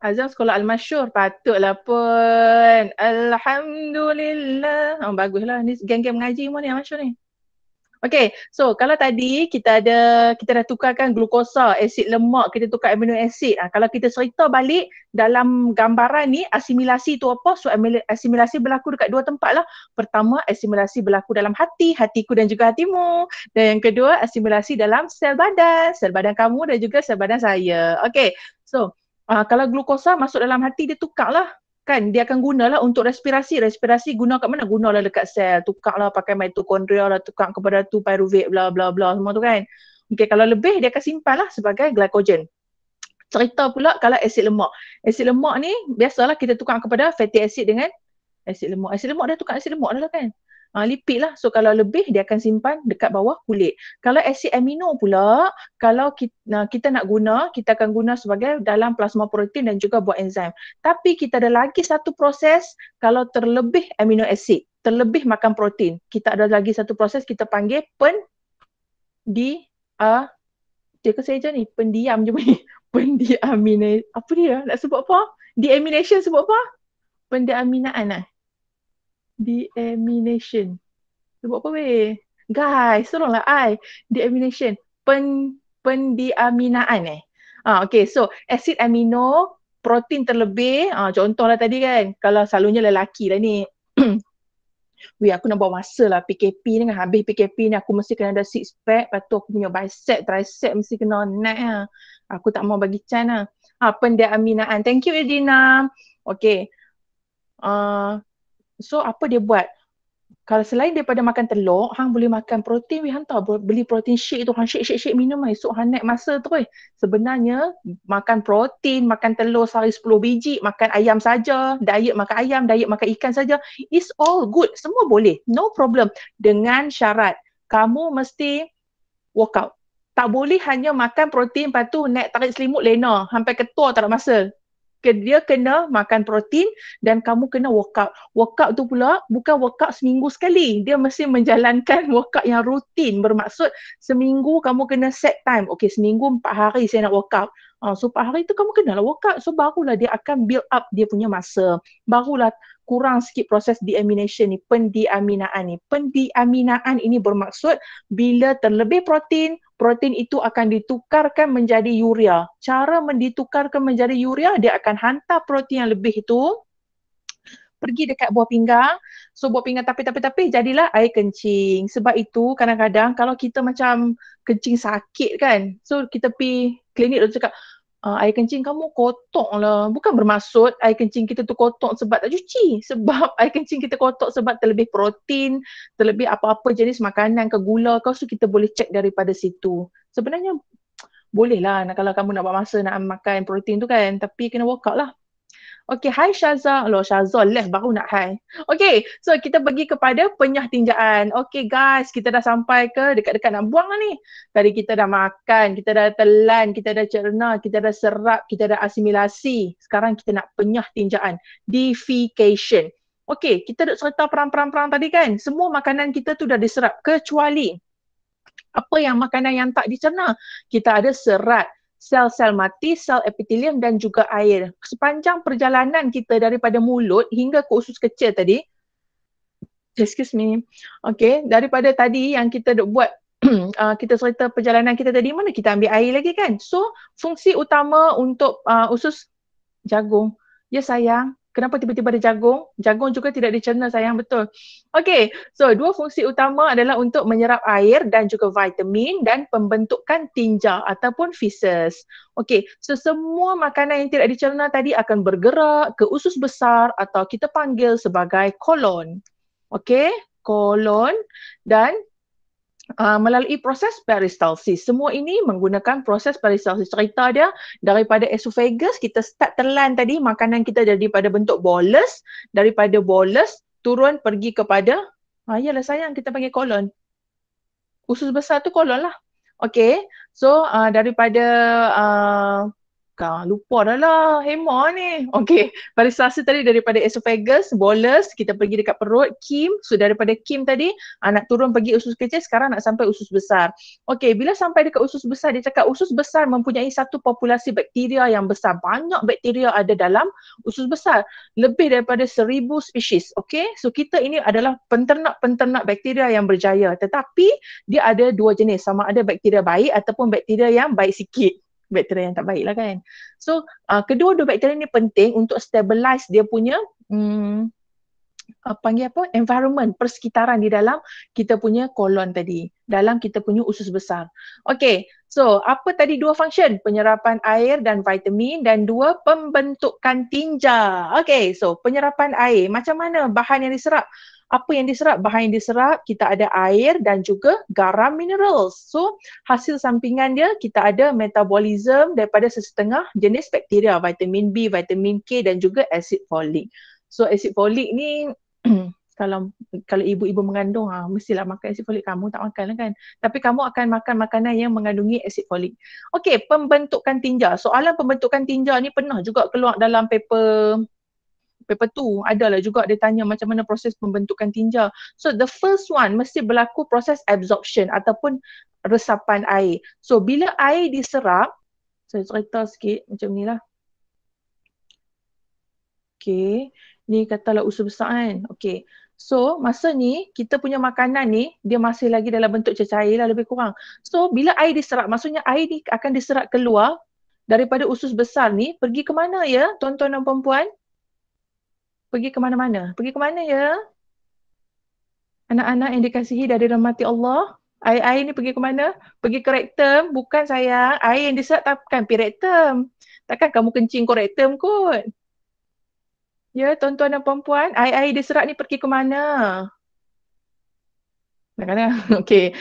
Azam sekolah Al-Masyur. Patutlah pun. Alhamdulillah. Oh, baguslah. Ni geng-geng mengaji pun ni al mashur ni. Okay, so kalau tadi kita ada, kita dah tukarkan glukosa, asid lemak, kita tukar amino asid. Ha, ah, kalau kita cerita balik dalam gambaran ni, asimilasi tu apa? So asimilasi berlaku dekat dua tempat lah. Pertama, asimilasi berlaku dalam hati, hatiku dan juga hatimu. Dan yang kedua, asimilasi dalam sel badan, sel badan kamu dan juga sel badan saya. Okay, so uh, kalau glukosa masuk dalam hati, dia tukar lah kan dia akan gunalah untuk respirasi respirasi guna kat mana gunalah dekat sel tukarlah pakai mitokondria lah tukar kepada tu pyruvate bla bla bla semua tu kan okey kalau lebih dia akan simpan lah sebagai glycogen cerita pula kalau asid lemak asid lemak ni biasalah kita tukar kepada fatty acid dengan asid lemak asid lemak dah tukar asid lemak dah lah kan uh, ha, lipid lah. So kalau lebih dia akan simpan dekat bawah kulit. Kalau asid amino pula, kalau kita, ha, uh, kita nak guna, kita akan guna sebagai dalam plasma protein dan juga buat enzim. Tapi kita ada lagi satu proses kalau terlebih amino asid, terlebih makan protein. Kita ada lagi satu proses kita panggil pen di uh, dia ke saya je ni, pendiam je ni. Pendiaminase, apa dia? Nak sebut apa? Deamination sebut apa? Pendiaminaan lah. Deamination. Dia buat apa weh? Guys, tolonglah I. Deamination. Pen, pendiaminaan eh. Ah, okay, so asid amino, protein terlebih. Ah, contohlah tadi kan, kalau selalunya lelaki lah ni. weh, aku nak bawa masa lah PKP ni kan. Habis PKP ni aku mesti kena ada six pack. Lepas tu aku punya bicep, tricep mesti kena naik lah. Ha. Aku tak mau bagi chan lah. Ha. Ah, pendiaminaan. Thank you, Edina. Okay. Uh, So apa dia buat? Kalau selain daripada makan telur, hang boleh makan protein, we tahu beli protein shake tu, hang shake shake shake minum lah. Esok hang naik masa tu eh. Sebenarnya makan protein, makan telur sehari 10 biji, makan ayam saja, diet makan ayam, diet makan ikan saja, it's all good. Semua boleh. No problem. Dengan syarat kamu mesti workout. Tak boleh hanya makan protein lepas tu naik tarik selimut lena sampai ketua tak ada masa dia kena makan protein dan kamu kena workout. Workout tu pula bukan workout seminggu sekali. Dia mesti menjalankan workout yang rutin. Bermaksud seminggu kamu kena set time. Okay seminggu empat hari saya nak workout. Uh, so empat hari tu kamu kenalah workout. So barulah dia akan build up dia punya masa. Barulah kurang sikit proses deamination ni, pendiaminaan ni. Pendiaminaan ini bermaksud bila terlebih protein, protein itu akan ditukarkan menjadi urea. Cara menditukarkan menjadi urea, dia akan hantar protein yang lebih itu pergi dekat buah pinggang. So buah pinggang tapi tapi tapi jadilah air kencing. Sebab itu kadang-kadang kalau kita macam kencing sakit kan. So kita pergi klinik dan cakap, uh, air kencing kamu kotok lah. Bukan bermaksud air kencing kita tu kotok sebab tak cuci. Sebab air kencing kita kotok sebab terlebih protein, terlebih apa-apa jenis makanan ke gula ke. So kita boleh cek daripada situ. Sebenarnya boleh lah kalau kamu nak buat masa nak makan protein tu kan. Tapi kena workout lah. Okay, hi Shaza. Loh, Shaza left baru nak hi. Okay, so kita pergi kepada penyah tinjaan. Okay guys, kita dah sampai ke dekat-dekat nak buang lah ni. Tadi kita dah makan, kita dah telan, kita dah cerna, kita dah serap, kita dah asimilasi. Sekarang kita nak penyah tinjaan. Defecation. Okay, kita duduk cerita perang-perang-perang tadi kan. Semua makanan kita tu dah diserap. Kecuali apa yang makanan yang tak dicerna. Kita ada serat sel-sel mati, sel epitelium dan juga air. Sepanjang perjalanan kita daripada mulut hingga ke usus kecil tadi, excuse me, okay, daripada tadi yang kita dok buat uh, kita cerita perjalanan kita tadi mana kita ambil air lagi kan? So fungsi utama untuk uh, usus jagung, ya sayang, kenapa tiba-tiba ada jagung? Jagung juga tidak dicerna sayang betul. Okay, so dua fungsi utama adalah untuk menyerap air dan juga vitamin dan pembentukan tinja ataupun feces. Okay, so semua makanan yang tidak dicerna tadi akan bergerak ke usus besar atau kita panggil sebagai kolon. Okay, kolon dan Ah, melalui proses peristalsis. Semua ini menggunakan proses peristalsis. Cerita dia daripada esophagus kita start telan tadi makanan kita jadi pada bentuk bolus daripada bolus turun pergi kepada ah yalah sayang kita panggil kolon. Usus besar tu kolon lah. Okay, so uh, daripada uh, kau lupa dah lah hema ni. Okay. Pada selasa tadi daripada esophagus, bolus, kita pergi dekat perut, kim. So daripada kim tadi, anak turun pergi usus kecil, sekarang nak sampai usus besar. Okay. Bila sampai dekat usus besar, dia cakap usus besar mempunyai satu populasi bakteria yang besar. Banyak bakteria ada dalam usus besar. Lebih daripada seribu spesies. Okay. So kita ini adalah penternak-penternak bakteria yang berjaya. Tetapi dia ada dua jenis. Sama ada bakteria baik ataupun bakteria yang baik sikit bakteria yang tak baik lah kan. So uh, kedua-dua bakteria ni penting untuk stabilize dia punya hmm, uh, panggil apa environment persekitaran di dalam kita punya kolon tadi dalam kita punya usus besar. Okay so apa tadi dua function penyerapan air dan vitamin dan dua pembentukan tinja. Okay so penyerapan air macam mana bahan yang diserap apa yang diserap bahan yang diserap kita ada air dan juga garam minerals so hasil sampingan dia kita ada metabolism daripada sesetengah jenis bakteria vitamin B vitamin K dan juga asid folik. so asid folik ni kalau kalau ibu-ibu mengandung ha, mestilah makan asid folik kamu tak makan lah kan tapi kamu akan makan makanan yang mengandungi asid folik okey pembentukan tinja soalan pembentukan tinja ni pernah juga keluar dalam paper paper 2 adalah juga dia tanya macam mana proses pembentukan tinja. So the first one mesti berlaku proses absorption ataupun resapan air. So bila air diserap, saya cerita sikit macam ni lah. Okay, ni katalah usus besar kan. Okay, so masa ni kita punya makanan ni dia masih lagi dalam bentuk cecair lah lebih kurang. So bila air diserap, maksudnya air ni akan diserap keluar daripada usus besar ni pergi ke mana ya tuan-tuan dan perempuan? pergi ke mana-mana. Pergi ke mana ya? Anak-anak yang dikasihi dari rahmati Allah. Air-air ni pergi ke mana? Pergi ke rectum. Bukan sayang. Air yang disert takkan pergi rectum. Takkan kamu kencing ke rectum kot. Ya, tuan-tuan dan puan-puan, air-air diserap ni pergi ke mana? Kadang-kadang, okay.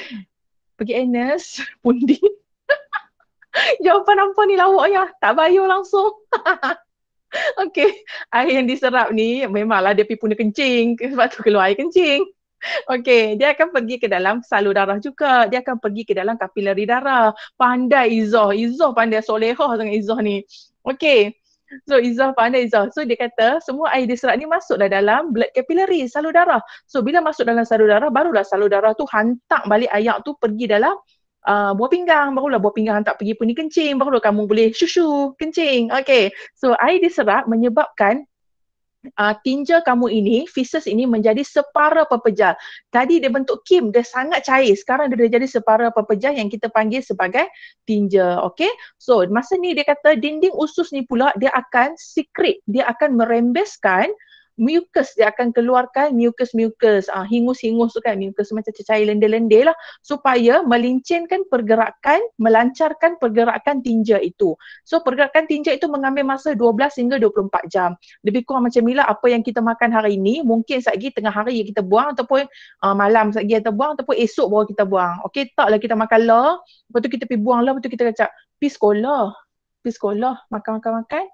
Pergi Enes pundi. Jawapan apa ni lawak ya? Tak bayar langsung. Okey, air yang diserap ni memanglah dia pergi punya kencing sebab tu keluar air kencing. Okey, dia akan pergi ke dalam salur darah juga. Dia akan pergi ke dalam kapilari darah. Pandai Izzah. Izzah pandai solehah dengan Izzah ni. Okey, So Izzah pandai Izzah. So dia kata semua air diserap ni masuklah dalam blood capillary, salur darah. So bila masuk dalam salur darah, barulah salur darah tu hantar balik ayak tu pergi dalam uh, buah pinggang, barulah buah pinggang tak pergi puni ni kencing, barulah kamu boleh susu, kencing. Okay, so air diserap menyebabkan uh, tinja kamu ini, feces ini menjadi separa pepejal. Tadi dia bentuk kim, dia sangat cair. Sekarang dia dah jadi separa pepejal yang kita panggil sebagai tinja. Okay, so masa ni dia kata dinding usus ni pula dia akan secret, dia akan merembeskan mucus dia akan keluarkan mucus-mucus uh, ah, hingus-hingus tu kan mucus macam cecair lendir-lendir lah supaya melincinkan pergerakan melancarkan pergerakan tinja itu so pergerakan tinja itu mengambil masa 12 hingga 24 jam lebih kurang macam inilah apa yang kita makan hari ini mungkin sekejap tengah hari kita buang ataupun uh, malam sekejap kita buang ataupun esok baru kita buang okey taklah kita makan lah lepas tu kita pergi buang lah lepas tu kita cakap pergi sekolah pergi sekolah makan-makan-makan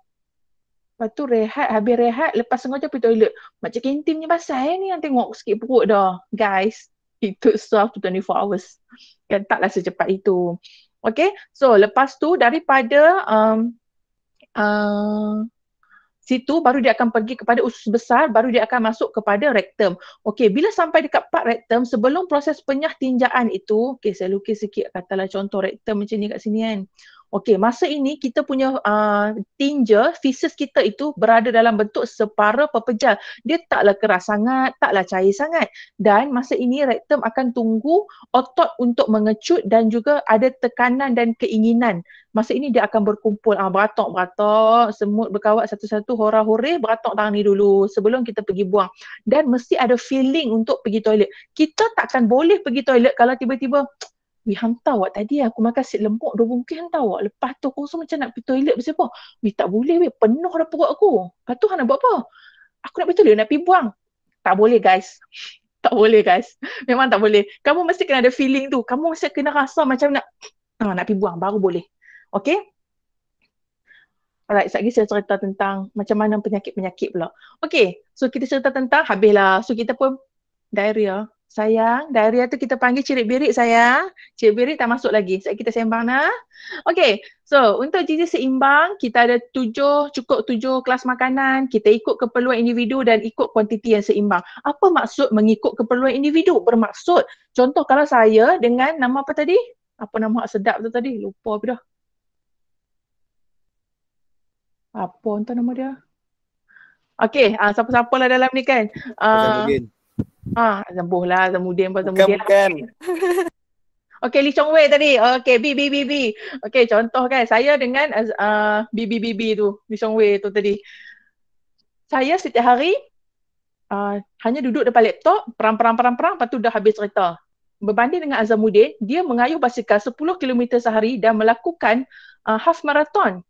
Lepas tu rehat, habis rehat, lepas sengaja pergi toilet. Macam kantin ni basah eh ni yang tengok sikit perut dah. Guys, it took stuff to 24 hours. Kan taklah secepat itu. Okay, so lepas tu daripada um, uh, situ baru dia akan pergi kepada usus besar, baru dia akan masuk kepada rectum. Okay, bila sampai dekat part rectum, sebelum proses penyah tinjaan itu, okay saya lukis sikit katalah contoh rectum macam ni kat sini kan. Okey, masa ini kita punya uh, tinja, feces kita itu berada dalam bentuk separa pepejal. Dia taklah keras sangat, taklah cair sangat. Dan masa ini rectum akan tunggu otot untuk mengecut dan juga ada tekanan dan keinginan. Masa ini dia akan berkumpul, uh, beratok-beratok, semut berkawat satu-satu, hora-hore, beratok tangan ni dulu sebelum kita pergi buang. Dan mesti ada feeling untuk pergi toilet. Kita takkan boleh pergi toilet kalau tiba-tiba We hantar awak tadi aku makan set lembuk dua bungkus hantar awak. Lepas tu kosong macam nak pergi toilet bersiapa. We tak boleh we penuh dah perut aku. Lepas ah, tu nak buat apa? Aku nak pergi toilet nak pergi buang. Tak boleh guys. Tak boleh guys. Memang tak boleh. Kamu mesti kena ada feeling tu. Kamu mesti kena rasa macam nak oh, nak pergi buang baru boleh. Okay? Alright, sekejap saya cerita tentang macam mana penyakit-penyakit pula. Okay, so kita cerita tentang habislah. So kita pun diarrhea. Sayang, diarrhea tu kita panggil cirit birik sayang. Cirit birik tak masuk lagi. Sekejap kita sembang dah. Okay, so untuk gizi seimbang, kita ada tujuh, cukup tujuh kelas makanan. Kita ikut keperluan individu dan ikut kuantiti yang seimbang. Apa maksud mengikut keperluan individu? Bermaksud, contoh kalau saya dengan nama apa tadi? Apa nama hak sedap tu tadi? Lupa apa dah. Apa entah nama dia? Okay, uh, ah, siapa-siapalah dalam ni kan. Uh, Ha, sembuh lah, zamudin pun zamudin. Bukan, bukan. Okay, Lee Chong Wei tadi. Okay, B, B, B, B. Okay, contoh kan, saya dengan uh, B, B, B, B tu, Lee Chong Wei tu tadi. Saya setiap hari uh, hanya duduk depan laptop, perang, perang, perang, perang, lepas tu dah habis cerita. Berbanding dengan Azamuddin, dia mengayuh basikal 10km sehari dan melakukan uh, half marathon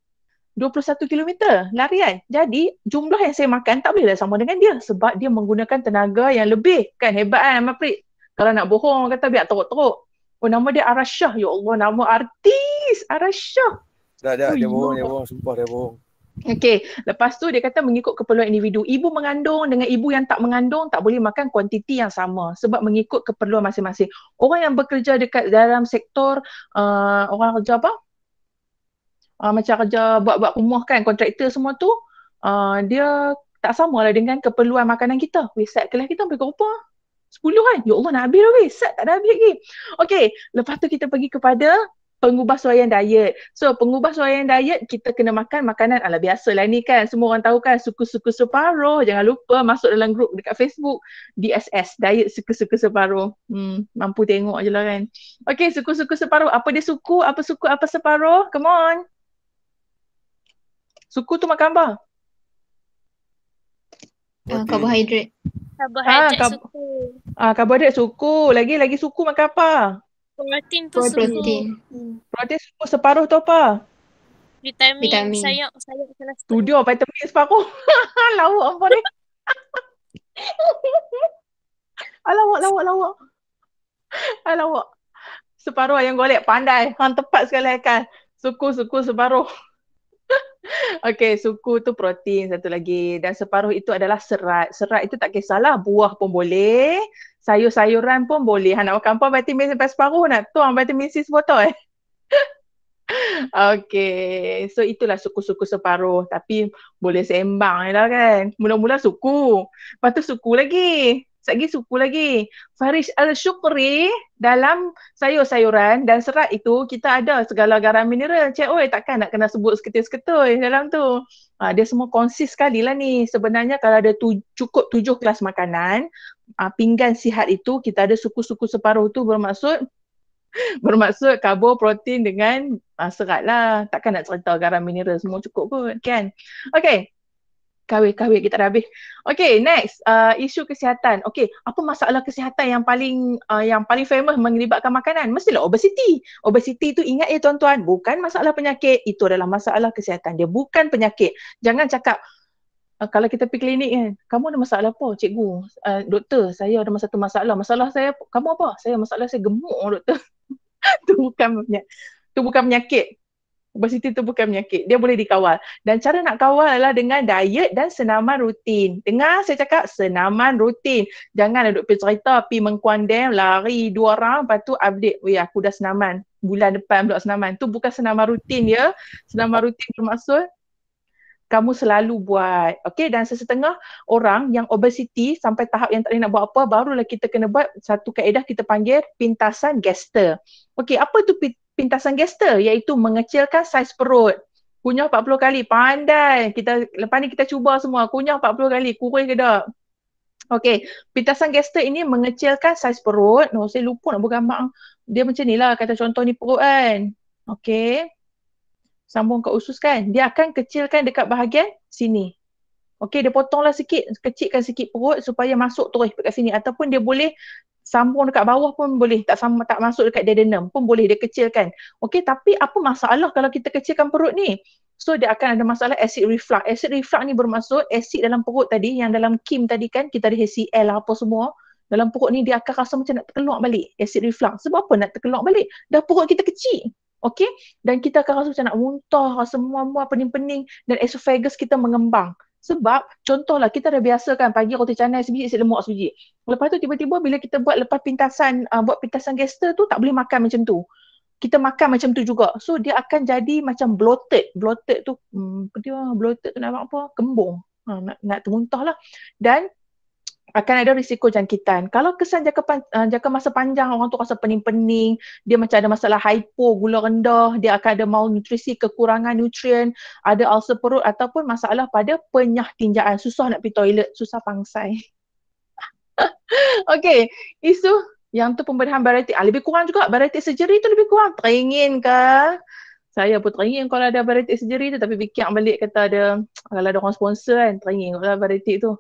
21 km larian. Jadi jumlah yang saya makan tak bolehlah sama dengan dia sebab dia menggunakan tenaga yang lebih. Kan hebat kan Maprik? Kalau nak bohong kata biar teruk-teruk. Oh nama dia Arashah. Ya Allah nama artis Arashah. Tak, tak. dia bohong, dia bohong. Sumpah dia bohong. Okay, lepas tu dia kata mengikut keperluan individu. Ibu mengandung dengan ibu yang tak mengandung tak boleh makan kuantiti yang sama sebab mengikut keperluan masing-masing. Orang yang bekerja dekat dalam sektor uh, orang kerja apa? uh, macam kerja buat-buat rumah kan kontraktor semua tu uh, dia tak sama lah dengan keperluan makanan kita. We set kelas kita sampai berapa? Sepuluh kan? Ya Allah nak habis dah weh. Set tak ada habis lagi. Okay. Lepas tu kita pergi kepada pengubah suaian diet. So pengubah suaian diet kita kena makan makanan ala biasa lah ni kan. Semua orang tahu kan suku-suku separuh. Jangan lupa masuk dalam grup dekat Facebook. DSS. Diet suku-suku separuh. Hmm, mampu tengok je lah kan. Okay suku-suku separuh. Apa dia suku? Apa suku? Apa separuh? Come on. Suku tu makan apa? Uh, ah, karbohidrat. Karbohidrat ha, ah, suku. Ah, karbohidrat suku. Lagi lagi suku makan apa? Protein tu protein. suku. Protein. suku separuh tu apa? Vitamin, vitamin. sayur, sayur salah satu. Tudio vitamin separuh. lawak apa ni? Alawak, lawak, lawak. Alawak. Ah, separuh yang golek pandai. Hang tepat sekali kan. Suku-suku separuh. Okay, suku tu protein satu lagi dan separuh itu adalah serat. Serat itu tak kisahlah buah pun boleh, sayur-sayuran pun boleh. Ha, nak makan apa vitamin sampai separuh nak tuang vitamin C sebotol. Eh. okay, so itulah suku-suku separuh tapi boleh sembang, lah kan. Mula-mula suku, lepas tu suku lagi. Satgi suku lagi. Farish al-Syukri dalam sayur-sayuran dan serat itu kita ada segala garam mineral. Cik oi takkan nak kena sebut seketul-seketul dalam tu. Ha, dia semua konsis sekali lah ni. Sebenarnya kalau ada tu, cukup tujuh kelas makanan, ha, pinggan sihat itu kita ada suku-suku separuh tu bermaksud bermaksud karbo, protein dengan ha, serat lah. Takkan nak cerita garam mineral semua cukup pun kan. Okay kahwin kahwin kita dah habis. Okay next uh, isu kesihatan. Okay apa masalah kesihatan yang paling uh, yang paling famous mengelibatkan makanan? Mestilah obesiti. Obesiti tu ingat ya tuan-tuan bukan masalah penyakit itu adalah masalah kesihatan dia bukan penyakit. Jangan cakap Uh, kalau kita pergi klinik kan, kamu ada masalah apa cikgu? Uh, doktor, saya ada satu masalah. Masalah saya, kamu apa? Saya masalah saya gemuk doktor. Itu bukan, bukan penyakit obesiti tu bukan penyakit. Dia boleh dikawal. Dan cara nak kawal adalah dengan diet dan senaman rutin. Dengar saya cakap senaman rutin. Jangan duduk pergi cerita, pergi mengkuandem, lari dua orang, lepas tu update. Weh aku dah senaman. Bulan depan pula senaman. Tu bukan senaman rutin ya. Senaman rutin bermaksud kamu selalu buat. Okay dan sesetengah orang yang obesiti sampai tahap yang tak nak buat apa barulah kita kena buat satu kaedah kita panggil pintasan gester. Okay apa tu pintasan gester iaitu mengecilkan saiz perut. Kunyah 40 kali, pandai. Kita lepas ni kita cuba semua kunyah 40 kali, kurang ke tak? Okey, pintasan gester ini mengecilkan saiz perut. Oh, saya lupa nak bergambar. Dia macam ni lah, kata contoh ni perut kan. Okey, sambung ke usus kan. Dia akan kecilkan dekat bahagian sini. Okey, dia potonglah sikit, kecilkan sikit perut supaya masuk terus dekat sini ataupun dia boleh sambung dekat bawah pun boleh, tak sama tak masuk dekat dedenum pun boleh dia kecilkan. Okey, tapi apa masalah kalau kita kecilkan perut ni? So dia akan ada masalah acid reflux. Acid reflux ni bermaksud acid dalam perut tadi yang dalam kim tadi kan kita ada HCl apa semua dalam perut ni dia akan rasa macam nak terkeluar balik acid reflux. Sebab apa nak terkeluar balik? Dah perut kita kecil. Okey? Dan kita akan rasa macam nak muntah, rasa muam-muam pening-pening dan esophagus kita mengembang. Sebab contohlah kita dah biasa kan pagi roti canai sebiji, isi lemak sebiji. Lepas tu tiba-tiba bila kita buat lepas pintasan, uh, buat pintasan gester tu tak boleh makan macam tu. Kita makan macam tu juga. So dia akan jadi macam bloated. Bloated tu, hmm, dia bloated tu nak apa? Kembung. Ha, nak, nak termuntah lah. Dan akan ada risiko jangkitan. Kalau kesan jangka, pan, eh, jangka masa panjang, orang tu rasa pening-pening, dia macam ada masalah hypo, gula rendah, dia akan ada malnutrisi, kekurangan nutrien, ada ulcer perut ataupun masalah pada penyah tinjaan, susah nak pergi toilet, susah pangsai. okay, isu yang tu pembedahan baratik. Ah, lebih kurang juga, baratik surgery tu lebih kurang. Teringin ke? Saya pun teringin kalau ada baratik surgery tu tapi fikir balik kata ada kalau ada orang sponsor kan teringin kalau baratik tu.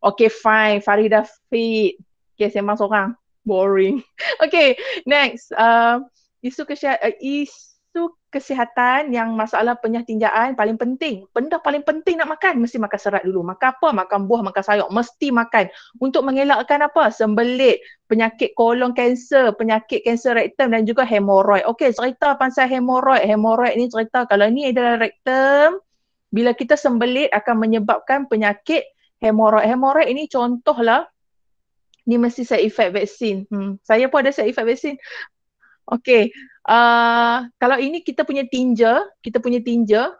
Okay fine Farida fit Okay sembang seorang Boring Okay next uh, Isu kesihatan uh, Isu kesihatan Yang masalah penyah tinjaan Paling penting Benda paling penting nak makan Mesti makan serat dulu Makan apa? Makan buah, makan sayur Mesti makan Untuk mengelakkan apa? Sembelit Penyakit kolon kanser Penyakit kanser rektum Dan juga hemoroid Okay cerita pasal hemoroid Hemoroid ni cerita Kalau ni adalah rektum bila kita sembelit akan menyebabkan penyakit hemorrhoid. Hemorrhoid ini contohlah ni mesti side effect vaksin. Hmm. Saya pun ada side effect vaksin. Okey. Uh, kalau ini kita punya tinja, kita punya tinja.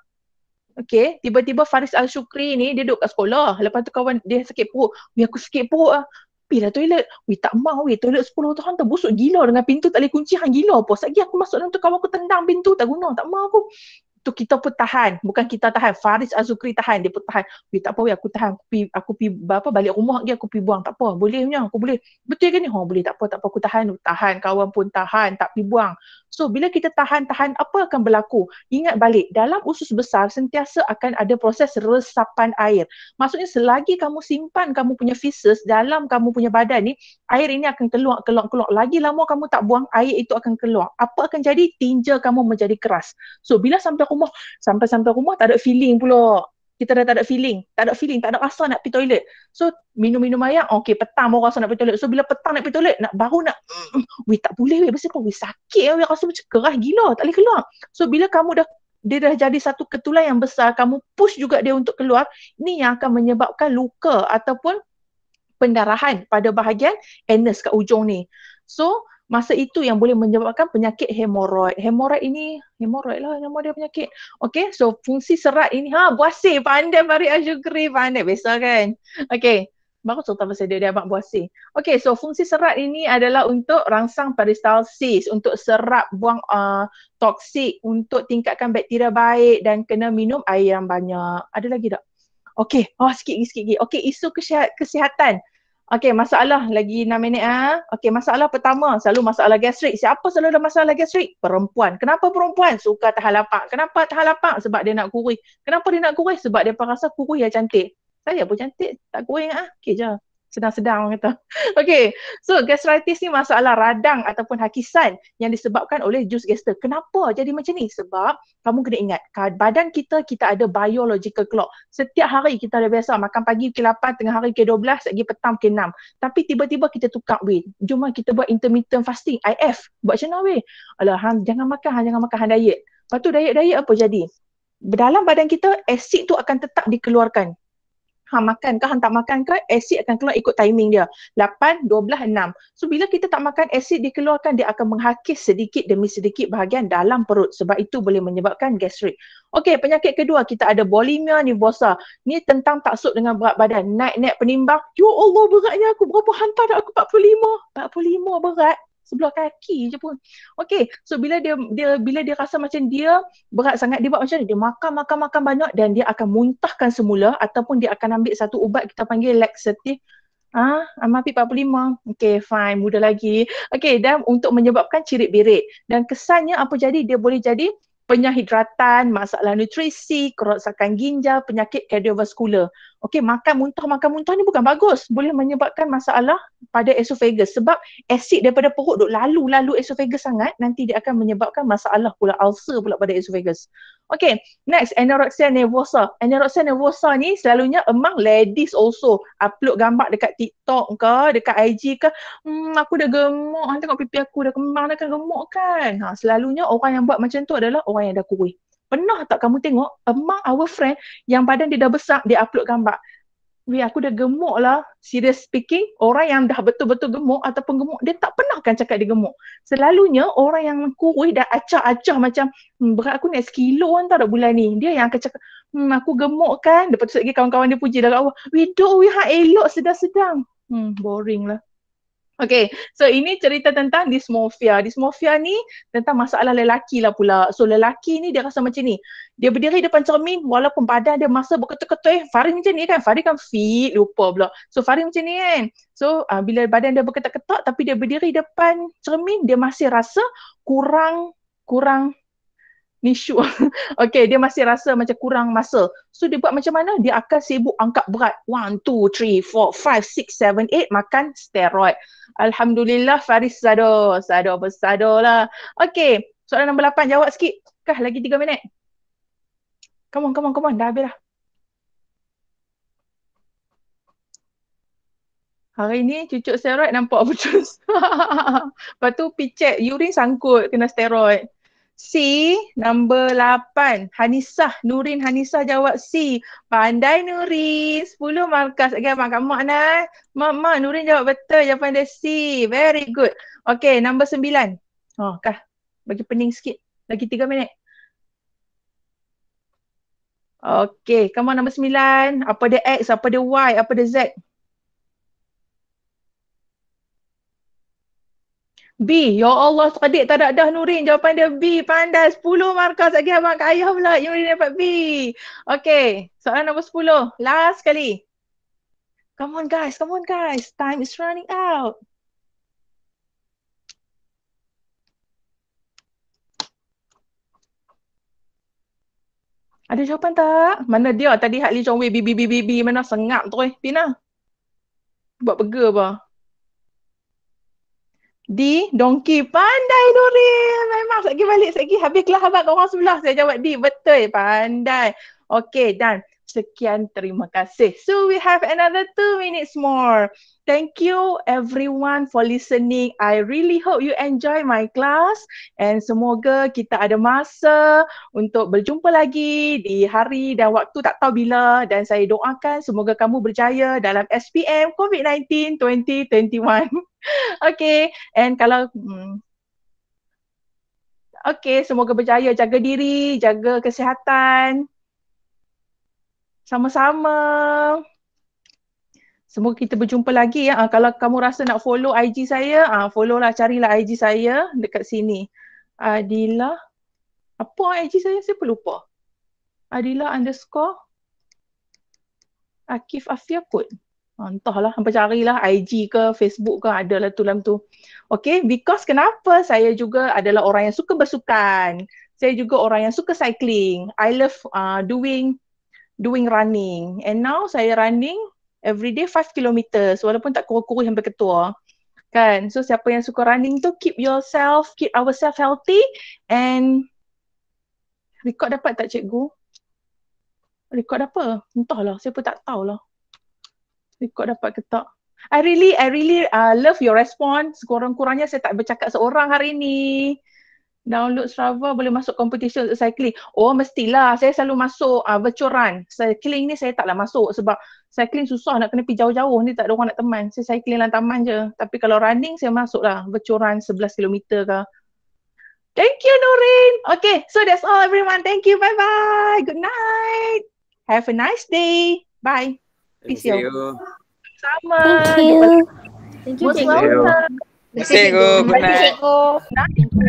Okey, tiba-tiba Faris Al-Shukri ni dia duduk kat sekolah. Lepas tu kawan dia sakit perut. Weh aku sakit perut ah. Pergi lah toilet. Weh tak mau weh toilet 10 tahun tu busuk gila dengan pintu tak boleh kunci hang gila apa. Sagi aku masuk dalam tu kawan aku tendang pintu tak guna. Tak mau aku tu kita pun tahan bukan kita tahan Faris Azukri tahan dia pun tahan we tak apa we, aku tahan aku pi aku pi apa balik rumah lagi aku pi buang tak apa boleh punya aku boleh betul kan ni ha boleh tak apa tak apa aku tahan tahan kawan pun tahan tak pi buang so bila kita tahan tahan apa akan berlaku ingat balik dalam usus besar sentiasa akan ada proses resapan air maksudnya selagi kamu simpan kamu punya fesis dalam kamu punya badan ni air ini akan keluar keluar keluar lagi lama kamu tak buang air itu akan keluar apa akan jadi tinja kamu menjadi keras so bila sampai rumah. Sampai-sampai rumah tak ada feeling pula. Kita dah tak ada feeling. Tak ada feeling. Tak ada rasa nak pergi toilet. So minum-minum ayam Okay petang mau rasa nak pergi toilet. So bila petang nak pergi toilet. Nak baru nak. Weh tak boleh weh. Pasal Weh sakit weh. Rasa macam kerah gila. Tak boleh keluar. So bila kamu dah dia dah jadi satu ketulan yang besar, kamu push juga dia untuk keluar, ini yang akan menyebabkan luka ataupun pendarahan pada bahagian anus kat ujung ni. So, masa itu yang boleh menyebabkan penyakit hemoroid. Hemoroid ini, hemoroid lah nama dia penyakit. Okay, so fungsi serat ini, ha buasih, pandai Mari Ashukri, pandai, besar kan? Okay, baru Sultan pasal dia, dia abang buasih. Okay, so fungsi serat ini adalah untuk rangsang peristalsis, untuk serap buang uh, toksik, untuk tingkatkan bakteria baik dan kena minum air yang banyak. Ada lagi tak? Okay, oh sikit lagi, sikit lagi. Okay, isu kesihatan. Okay masalah lagi 6 minit ah. Ha? Okey, masalah pertama, selalu masalah gastrik. Siapa selalu ada masalah gastrik? Perempuan. Kenapa perempuan suka tahan lapar? Kenapa tahan lapar? Sebab dia nak kurus. Kenapa dia nak kurus? Sebab dia rasa kurus ya cantik. Saya pun cantik, tak kurus ah. Ha? Okey je sedang-sedang kata. Okay, so gastritis ni masalah radang ataupun hakisan yang disebabkan oleh jus gastro. Kenapa jadi macam ni? Sebab kamu kena ingat, badan kita, kita ada biological clock. Setiap hari kita ada biasa makan pagi ke 8, tengah hari ke 12, pagi petang ke 6. Tapi tiba-tiba kita tukar weight. Cuma lah kita buat intermittent fasting, IF. Buat macam mana weh? Alah, jangan makan, jangan makan, hang diet. Lepas tu diet-diet apa jadi? Dalam badan kita, asid tu akan tetap dikeluarkan hang makan ke, hang tak makan ke, asid akan keluar ikut timing dia. 8, 12, 6. So bila kita tak makan asid dikeluarkan, dia akan menghakis sedikit demi sedikit bahagian dalam perut. Sebab itu boleh menyebabkan gastrik. Okey, penyakit kedua kita ada bulimia nervosa. Ni tentang tak taksub dengan berat badan. Naik-naik penimbang. Yo ya Allah beratnya aku. Berapa hantar dah aku? 45. 45 berat sebelah kaki je pun. Okay, so bila dia dia bila dia rasa macam dia berat sangat, dia buat macam ni. Dia makan, makan, makan banyak dan dia akan muntahkan semula ataupun dia akan ambil satu ubat kita panggil laxative Ah, ha? Amapi 45. Okey, fine. Mudah lagi. Okey, dan untuk menyebabkan cirit-birit. Dan kesannya apa jadi? Dia boleh jadi penyahidratan, masalah nutrisi, kerosakan ginjal, penyakit kardiovaskular. Okey, makan muntah, makan muntah ni bukan bagus. Boleh menyebabkan masalah pada esophagus sebab asid daripada perut duk lalu-lalu esophagus sangat, nanti dia akan menyebabkan masalah pula ulcer pula pada esophagus. Okey, next anorexia nervosa. Anorexia nervosa ni selalunya among ladies also upload gambar dekat TikTok ke, dekat IG ke, hmm aku dah gemuk, tengok pipi aku dah kembang dah kan gemuk kan. Ha, selalunya orang yang buat macam tu adalah orang yang dah kurus pernah tak kamu tengok among our friend yang badan dia dah besar dia upload gambar Weh aku dah gemuk lah Serious speaking Orang yang dah betul-betul gemuk Ataupun gemuk Dia tak pernah kan cakap dia gemuk Selalunya orang yang kurus Dan acah-acah macam hmm, Berat aku naik sekilo antara bulan ni Dia yang akan cakap hmm, Aku gemuk kan Lepas tu lagi kawan-kawan dia puji Dari awal Weh do we ha elok sedang-sedang Hmm boring lah Okay, so ini cerita tentang dysmorphia. Dysmorphia ni tentang masalah lelaki lah pula. So lelaki ni dia rasa macam ni. Dia berdiri depan cermin walaupun badan dia masa berketul-ketul. Eh, Farid macam ni kan? Farid kan fit, lupa pula. So Farid macam ni kan? So uh, bila badan dia berketul-ketul tapi dia berdiri depan cermin, dia masih rasa kurang kurang ni shoot. okay, dia masih rasa macam kurang muscle. So, dia buat macam mana? Dia akan sibuk angkat berat. 1, 2, 3, 4, 5, 6, 7, 8. Makan steroid. Alhamdulillah, Faris sado. Sado bersado lah. Okay, soalan nombor 8. Jawab sikit. Kah, lagi 3 minit. Come on, come on, come on. Dah habis lah. Hari ni cucuk steroid nampak putus. Lepas tu picek urine sangkut kena steroid. C, number 8. Hanisah, Nurin Hanisah jawab C. Pandai Nurin. 10 markas. Okay, Mak Kak Mak nak. Mak Mak, Nurin jawab betul. Jawapan dia C. Very good. Okay, number 9. Oh, kah? Bagi pening sikit. Lagi 3 minit. Okay, kamu on number 9. Apa dia X, apa dia Y, apa dia Z? B. Ya Allah, adik tak ada dah Nurin. Jawapan dia B. Pandai. Sepuluh markah lagi abang Kak Ayah lah. pula. Nurin dapat B. Okay. Soalan nombor sepuluh. Last sekali. Come on guys. Come on guys. Time is running out. Ada jawapan tak? Mana dia tadi Hadli Chong Wei B, B, B, B, B. Mana sengap tu eh. Pina. Buat pega apa? di Donkey. Pandai Nuril. Memang sekejap balik sekejap. Habis kelas abad kau orang sebelah saya jawab D Betul pandai. Okey dan Sekian terima kasih. So we have another two minutes more. Thank you everyone for listening. I really hope you enjoy my class and semoga kita ada masa untuk berjumpa lagi di hari dan waktu tak tahu bila dan saya doakan semoga kamu berjaya dalam SPM COVID-19 2021. okay and kalau hmm, Okay, semoga berjaya. Jaga diri, jaga kesihatan. Sama-sama. Semoga kita berjumpa lagi ya. Uh, kalau kamu rasa nak follow IG saya, uh, follow lah, carilah IG saya dekat sini. Adila. Apa IG saya? Saya lupa. Adila underscore Akif Afia kot. Ah, entahlah, hampa carilah IG ke Facebook ke adalah tulam tu. Okay, because kenapa saya juga adalah orang yang suka bersukan. Saya juga orang yang suka cycling. I love uh, doing doing running. And now saya running every day 5 km walaupun tak kurus-kurus sampai ketua. Kan? So siapa yang suka running tu keep yourself, keep ourselves healthy and record dapat tak cikgu? Record apa? Entahlah, saya pun tak tahulah. Record dapat ke tak? I really, I really uh, love your response. Sekurang-kurangnya saya tak bercakap seorang hari ni download Strava boleh masuk kompetisi untuk cycling. Oh mestilah saya selalu masuk uh, virtual run. Cycling ni saya taklah masuk sebab cycling susah nak kena pergi jauh-jauh ni tak ada orang nak teman. Saya cycling dalam taman je. Tapi kalau running saya masuklah virtual run 11 km ke. Thank you Noreen. Okay, so that's all everyone. Thank you. Bye-bye. Good night. Have a nice day. Bye. Peace Thank you. Sama. Thank you. Thank you. Thank you. Thank you. Thank you. Thank you. Thank you. Thank you.